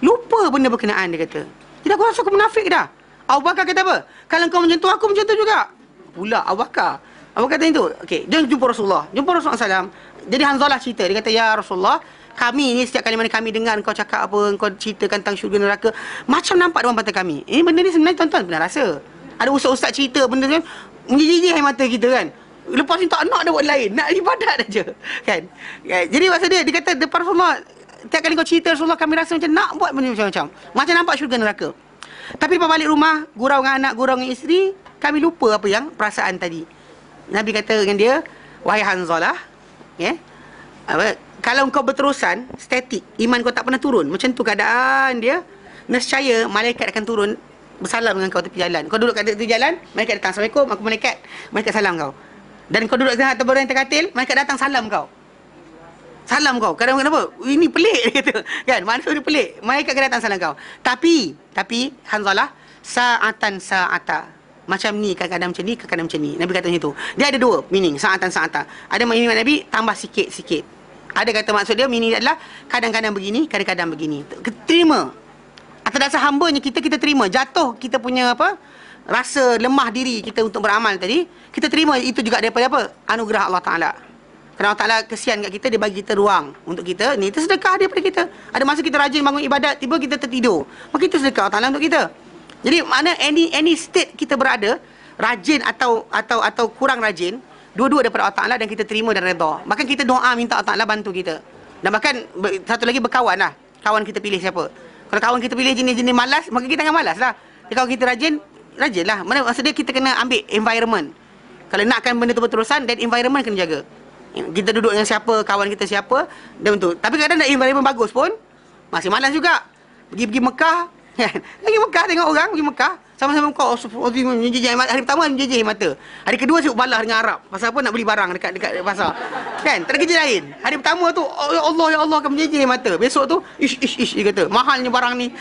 Lupa benda berkenaan, dia kata. Jadi aku rasa aku menafik dah. Abu Bakar kata apa? Kalau kau menyentuh aku, menyentuh juga. Pula Abu Bakar. Abu Bakar kata itu. okay. jom jumpa Rasulullah. Jumpa Rasulullah SAW. Jadi Hanzalah cerita. Dia kata, Ya Rasulullah, kami ni setiap kali mana kami dengar kau cakap apa, kau ceritakan tentang syurga neraka, macam nampak depan mata kami. Ini eh, benda ni sebenarnya tuan-tuan pernah rasa. Ada ustaz-ustaz cerita benda kan, menjijijih air mata kita kan. Lepas ni tak nak dia buat lain, nak ibadat aja kan? Eh, jadi maksud dia, dia kata depan semua, setiap kali kau cerita Rasulullah kami rasa macam nak buat benda macam-macam. Macam nampak syurga neraka. Tapi lepas balik rumah, gurau dengan anak, gurau dengan isteri, kami lupa apa yang perasaan tadi. Nabi kata dengan dia, wahai Hanzalah, ya. Yeah, kalau kau berterusan statik iman kau tak pernah turun macam tu keadaan dia nescaya malaikat akan turun bersalam dengan kau tepi jalan kau duduk kat tepi jalan malaikat datang assalamualaikum aku malaikat malaikat salam kau dan kau duduk dekat tempat orang terkatil malaikat datang salam kau salam kau kadang kenapa ini pelik kan? dia kata kan manusia ni pelik malaikat akan datang salam kau tapi tapi hanzalah sa'atan sa'ata macam ni kadang-kadang macam ni kadang-kadang macam ni Nabi kata macam tu dia ada dua meaning sa'atan sa'ata ada meaning Nabi tambah sikit sikit ada kata maksud dia mini adalah kadang-kadang begini, kadang-kadang begini. Terima. Atas dasar hambanya kita kita terima. Jatuh kita punya apa? Rasa lemah diri kita untuk beramal tadi, kita terima itu juga daripada apa? Anugerah Allah Taala. Kerana Allah Ta'ala kesian kat kita, dia bagi kita ruang untuk kita. Ini itu sedekah daripada kita. Ada masa kita rajin bangun ibadat, tiba kita tertidur. Maka itu sedekah Allah Ta'ala untuk kita. Jadi mana any any state kita berada, rajin atau atau atau kurang rajin, dua-dua daripada Allah Ta'ala dan kita terima dan redha. Maka kita doa minta Allah Ta'ala bantu kita. Dan bahkan satu lagi berkawan lah. Kawan kita pilih siapa. Kalau kawan kita pilih jenis-jenis malas, maka kita akan malas lah. Kalau kita rajin, rajin lah. Maksudnya kita kena ambil environment. Kalau nakkan benda tu berterusan, then environment kena jaga. Kita duduk dengan siapa, kawan kita siapa, dan betul. Tapi kadang nak environment bagus pun, masih malas juga. Pergi-pergi Mekah, pergi Mekah tengok orang, pergi Mekah. Sama-sama kau Azim menjejeh Hari pertama menjejeh mata Hari kedua sibuk balas dengan Arab Pasal apa nak beli barang dekat dekat pasar Kan? Tak ada kerja lain Hari pertama tu oh, Ya Allah, ya Allah akan menjejeh mata Besok tu Ish, ish, ish Dia kata Mahalnya barang ni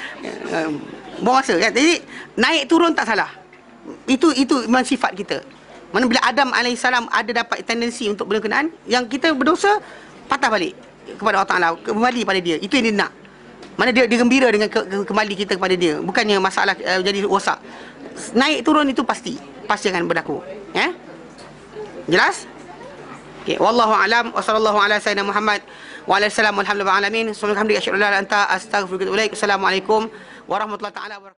um, Buang masa kan? Jadi Naik turun tak salah Itu itu memang sifat kita Mana bila Adam AS Ada dapat tendensi untuk berkenaan Yang kita berdosa Patah balik Kepada Allah Ta'ala Kembali pada dia Itu yang dia nak mana dia, dia gembira dengan ke, ke, kembali kita kepada dia bukannya masalah uh, jadi rosak naik turun itu pasti pasti akan berlaku ya eh? jelas okey wallahu alam wa sallallahu ala sayyidina muhammad wa alaihi salam alhamdulillah alamin subhanallahi alhamdulillah anta astaghfiruka wa assalamu alaikum warahmatullahi taala